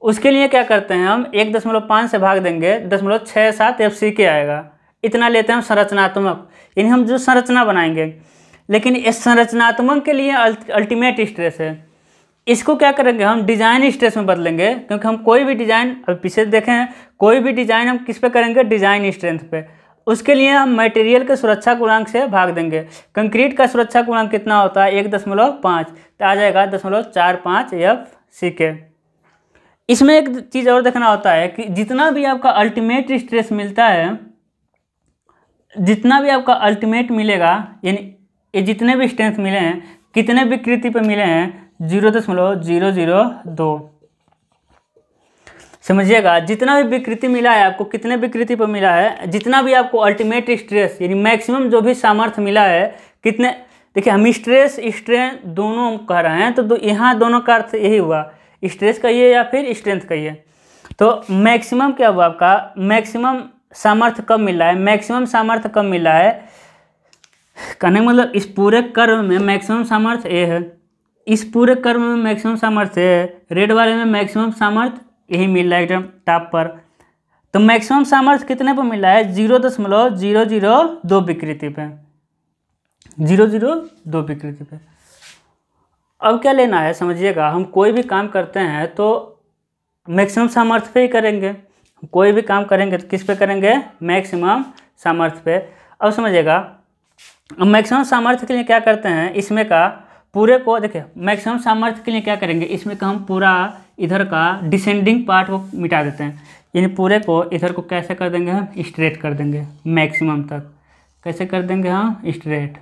उसके लिए क्या करते हैं हम एक दशमलव पाँच से भाग देंगे दशमलव छः सात एफ सी के आएगा इतना लेते हैं हम संरचनात्मक यानी हम जो संरचना बनाएंगे लेकिन इस संरचनात्मक के लिए अल्टीमेट स्ट्रेस है इसको क्या करेंगे हम डिज़ाइन स्ट्रेस में बदलेंगे क्योंकि हम कोई भी डिज़ाइन अब पीछे देखें कोई भी डिज़ाइन हम किस पे करेंगे डिज़ाइन स्ट्रेंथ पे उसके लिए हम मटेरियल के सुरक्षा गुणांक से भाग देंगे कंक्रीट का सुरक्षा गुणांक कितना होता है एक दशमलव पाँच तो आ जाएगा दशमलव चार पाँच एफ सी के इसमें एक चीज़ और देखना होता है कि जितना भी आपका अल्टीमेट स्ट्रेस मिलता है जितना भी आपका अल्टीमेट मिलेगा यानी ये जितने भी स्ट्रेंथ मिले हैं कितने विकृति पे मिले हैं जीरो दशमलव जीरो जीरो दो समझिएगा जितना भी विकृति मिला है आपको कितने विकृति पर मिला है जितना भी आपको अल्टीमेट स्ट्रेस यानी मैक्सिमम जो भी सामर्थ्य मिला है कितने देखिए हम स्ट्रेस स्ट्रेन दोनों कह रहे हैं तो दो, यहाँ दोनों का अर्थ यही हुआ स्ट्रेस कहिए या फिर स्ट्रेंथ कहिए तो मैक्सिमम क्या हुआ आपका मैक्सिमम सामर्थ्य कब मिला है मैक्सिमम सामर्थ्य कब मिला है कहने मतलब इस पूरे कर्म में मैक्सिमम सामर्थ्य ए है इस पूरे कर्म में मैक्सिमम सामर्थ्य है रेड वाले में मैक्सिमम सामर्थ्य यही मिल रहा है एकदम टॉप पर तो मैक्सिमम सामर्थ्य कितने पर मिला है जीरो दशमलव जीरो जीरो दो विकृति पे जीरो जीरो दो विकृति पे अब क्या लेना है समझिएगा हम कोई भी काम करते हैं तो मैक्सिमम सामर्थ्य पे ही करेंगे कोई भी काम करेंगे तो किस पे करेंगे मैक्सिमम सामर्थ्य पे अब समझिएगा मैक्सिमम सामर्थ्य के लिए क्या करते हैं इसमें का पूरे को देखिए मैक्सिमम सामर्थ्य के लिए क्या करेंगे इसमें का हम पूरा इधर का डिसेंडिंग पार्ट को मिटा देते हैं यानी पूरे को इधर को कैसे कर देंगे हम स्ट्रेट कर देंगे मैक्सिमम तक कैसे कर देंगे हम स्ट्रेट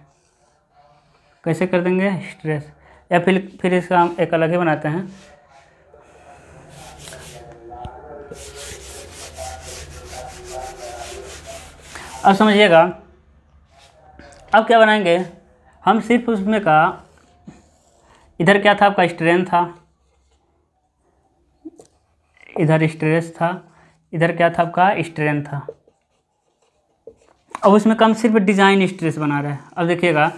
कैसे कर देंगे स्ट्रेस या फिर फिर इसका हम एक अलग ही बनाते हैं अब समझिएगा अब क्या बनाएंगे हम सिर्फ उसमें का इधर क्या था आपका स्ट्रेन था इधर स्ट्रेस था इधर क्या था आपका स्ट्रेन था अब उसमें कम सिर्फ डिज़ाइन स्ट्रेस बना रहे हैं अब देखिएगा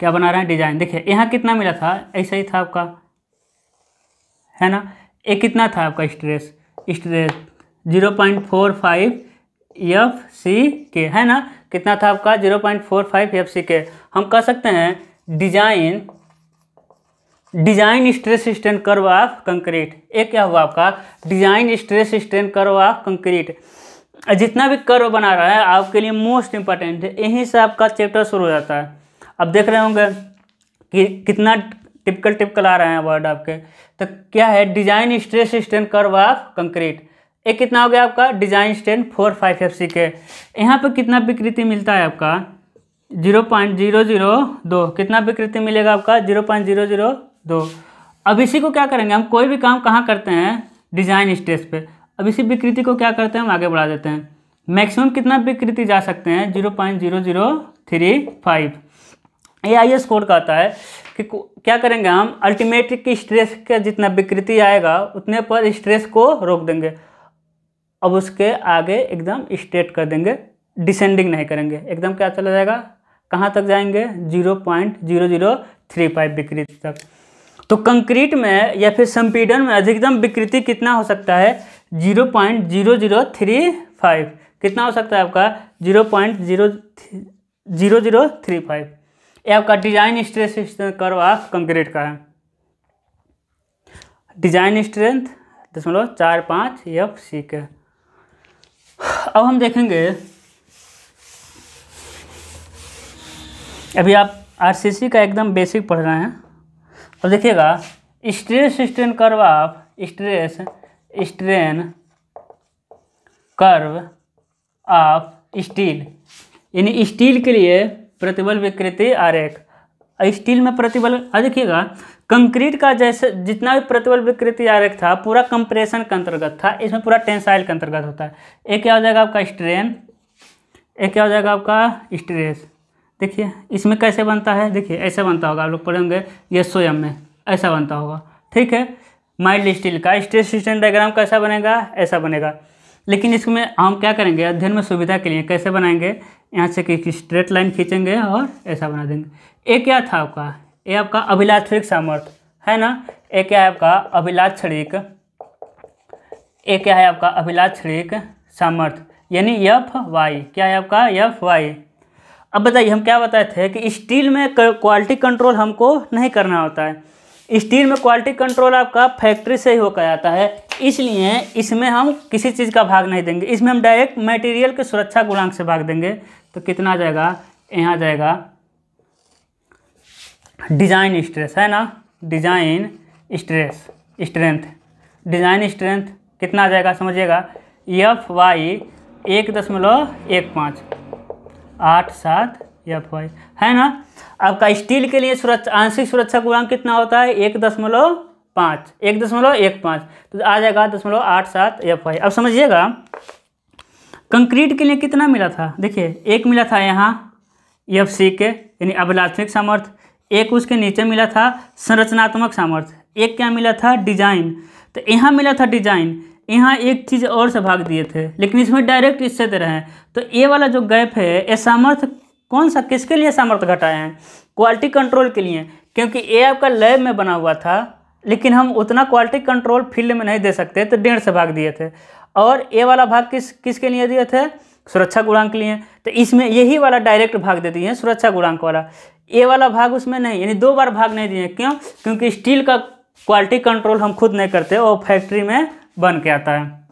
क्या बना रहे हैं डिजाइन देखिए यहाँ कितना मिला था ऐसा ही था आपका है ना ये कितना था आपका stress stress zero point four five F C K है ना कितना था आपका zero point four five F C K हम कह सकते हैं design design stress strain curve of concrete ये क्या हुआ आपका design stress strain curve of concrete जितना भी कर्व बना रहा है आपके लिए मोस्ट इंपॉर्टेंट है यहीं से आपका चैप्टर शुरू हो जाता है अब देख रहे होंगे कि कितना टिपकल टिपकल आ रहे हैं वर्ड आपके तो क्या है design stress strain curve of concrete एक कितना हो गया आपका design strain four five F C K यहाँ पर कितना विकृति मिलता है आपका जीरो पॉइंट जीरो जीरो दो कितना विकृति मिलेगा आपका जीरो पॉइंट जीरो जीरो दो अब इसी को क्या करेंगे हम कोई भी काम कहाँ करते हैं डिजाइन स्टेज पे अब इसी विकृति को क्या करते हैं हम आगे बढ़ा देते हैं मैक्सिमम कितना विकृति जा सकते हैं zero point zero zero three five A I code कहता है कि क्या करेंगे हम अल्टीमेट की स्ट्रेस का जितना विकृति आएगा उतने पर स्ट्रेस को रोक देंगे अब उसके आगे एकदम स्ट्रेट कर देंगे डिसेंडिंग नहीं करेंगे एकदम क्या चला जाएगा कहाँ तक जाएंगे zero point zero zero three five विकृति तक तो कंक्रीट में या फिर संपीडन में अधिकतम विकृति कितना हो सकता है zero point zero zero three five कितना हो सकता है आपका zero point zero zero zero three five ये आपका design stress curve of concrete का है डिजाइन स्ट्रेंथ दशमलव चार पाँच एफ सी के अब हम देखेंगे अभी आप आरसीसी का एकदम बेसिक पढ़ रहे हैं अब देखिएगा stress strain curve of stress strain curve of steel यानी स्टील के लिए प्रतिबल विकृति आरेख स्टील में प्रतिबल देखिएगा कंक्रीट का जैसे जितना भी प्रतिबल विकृति आरेख था पूरा कंप्रेशन के अंतर्गत था इसमें पूरा टेंसाइल के अंतर्गत होता है एक क्या हो जाएगा आपका स्ट्रेन एक क्या हो जाएगा आपका स्ट्रेस देखिए इसमें कैसे बनता है देखिए ऐसे बनता होगा आप लोग पढ़ेंगे ये स्वयं में ऐसा बनता होगा ठीक है माइल्ड स्टील का स्ट्रेस सिस्टम डायग्राम कैसा बनेगा ऐसा बनेगा लेकिन इसमें हम क्या करेंगे अध्ययन में सुविधा के लिए कैसे बनाएंगे यहाँ से एक स्ट्रेट लाइन खींचेंगे और ऐसा बना देंगे ये क्या था आपका ये आपका अभिलाक्षणिक सामर्थ है ना ये क्या है आपका अभिलाक्षणिक ये क्या है आपका अभिलाक्षणिक सामर्थ यानी यफ वाई क्या है आपका यफ वाई अब बताइए हम क्या बताए थे कि स्टील में क्वालिटी कंट्रोल हमको नहीं करना होता है स्टील में क्वालिटी कंट्रोल आपका फैक्ट्री से ही होकर आता है इसलिए इसमें हम किसी चीज़ का भाग नहीं देंगे इसमें हम डायरेक्ट मटेरियल के सुरक्षा गुणांक से भाग देंगे तो कितना आ जाएगा यहाँ जाएगा डिजाइन स्ट्रेस है ना design stress strength design strength कितना आ जाएगा समझिएगा एफ वाई एक दशमलव एक पाँच आठ सात एफ वाई है ना आपका स्टील के लिए सुरक्षा आंशिक सुरक्षा गुणांक कितना होता है एक दशमलव पाँच एक दशमलव एक पाँच तो आ जाएगा दशमलव आठ सात एफ आई अब समझिएगा कंक्रीट के लिए कितना मिला था देखिए एक मिला था यहाँ एफ सी के यानी अभिलात्मिक सामर्थ्य एक उसके नीचे मिला था संरचनात्मक सामर्थ्य एक क्या मिला था डिजाइन तो यहाँ मिला था डिजाइन यहाँ एक चीज़ और से भाग दिए थे लेकिन इसमें डायरेक्ट इससे दे रहे हैं तो ये वाला जो गैप है ये सामर्थ्य कौन सा किसके लिए सामर्थ्य घटाए हैं क्वालिटी कंट्रोल के लिए क्योंकि ये आपका लैब में बना हुआ था लेकिन हम उतना क्वालिटी कंट्रोल फील्ड में नहीं दे सकते तो डेढ़ से भाग दिए थे और ए वाला भाग किस किसके लिए दिए थे सुरक्षा गुणांक लिए तो इसमें यही वाला डायरेक्ट भाग दे दिए हैं सुरक्षा गुणांक वाला ए वाला भाग उसमें नहीं यानी दो बार भाग नहीं दिए क्यों क्योंकि स्टील का क्वालिटी कंट्रोल हम खुद नहीं करते और फैक्ट्री में बन के आता है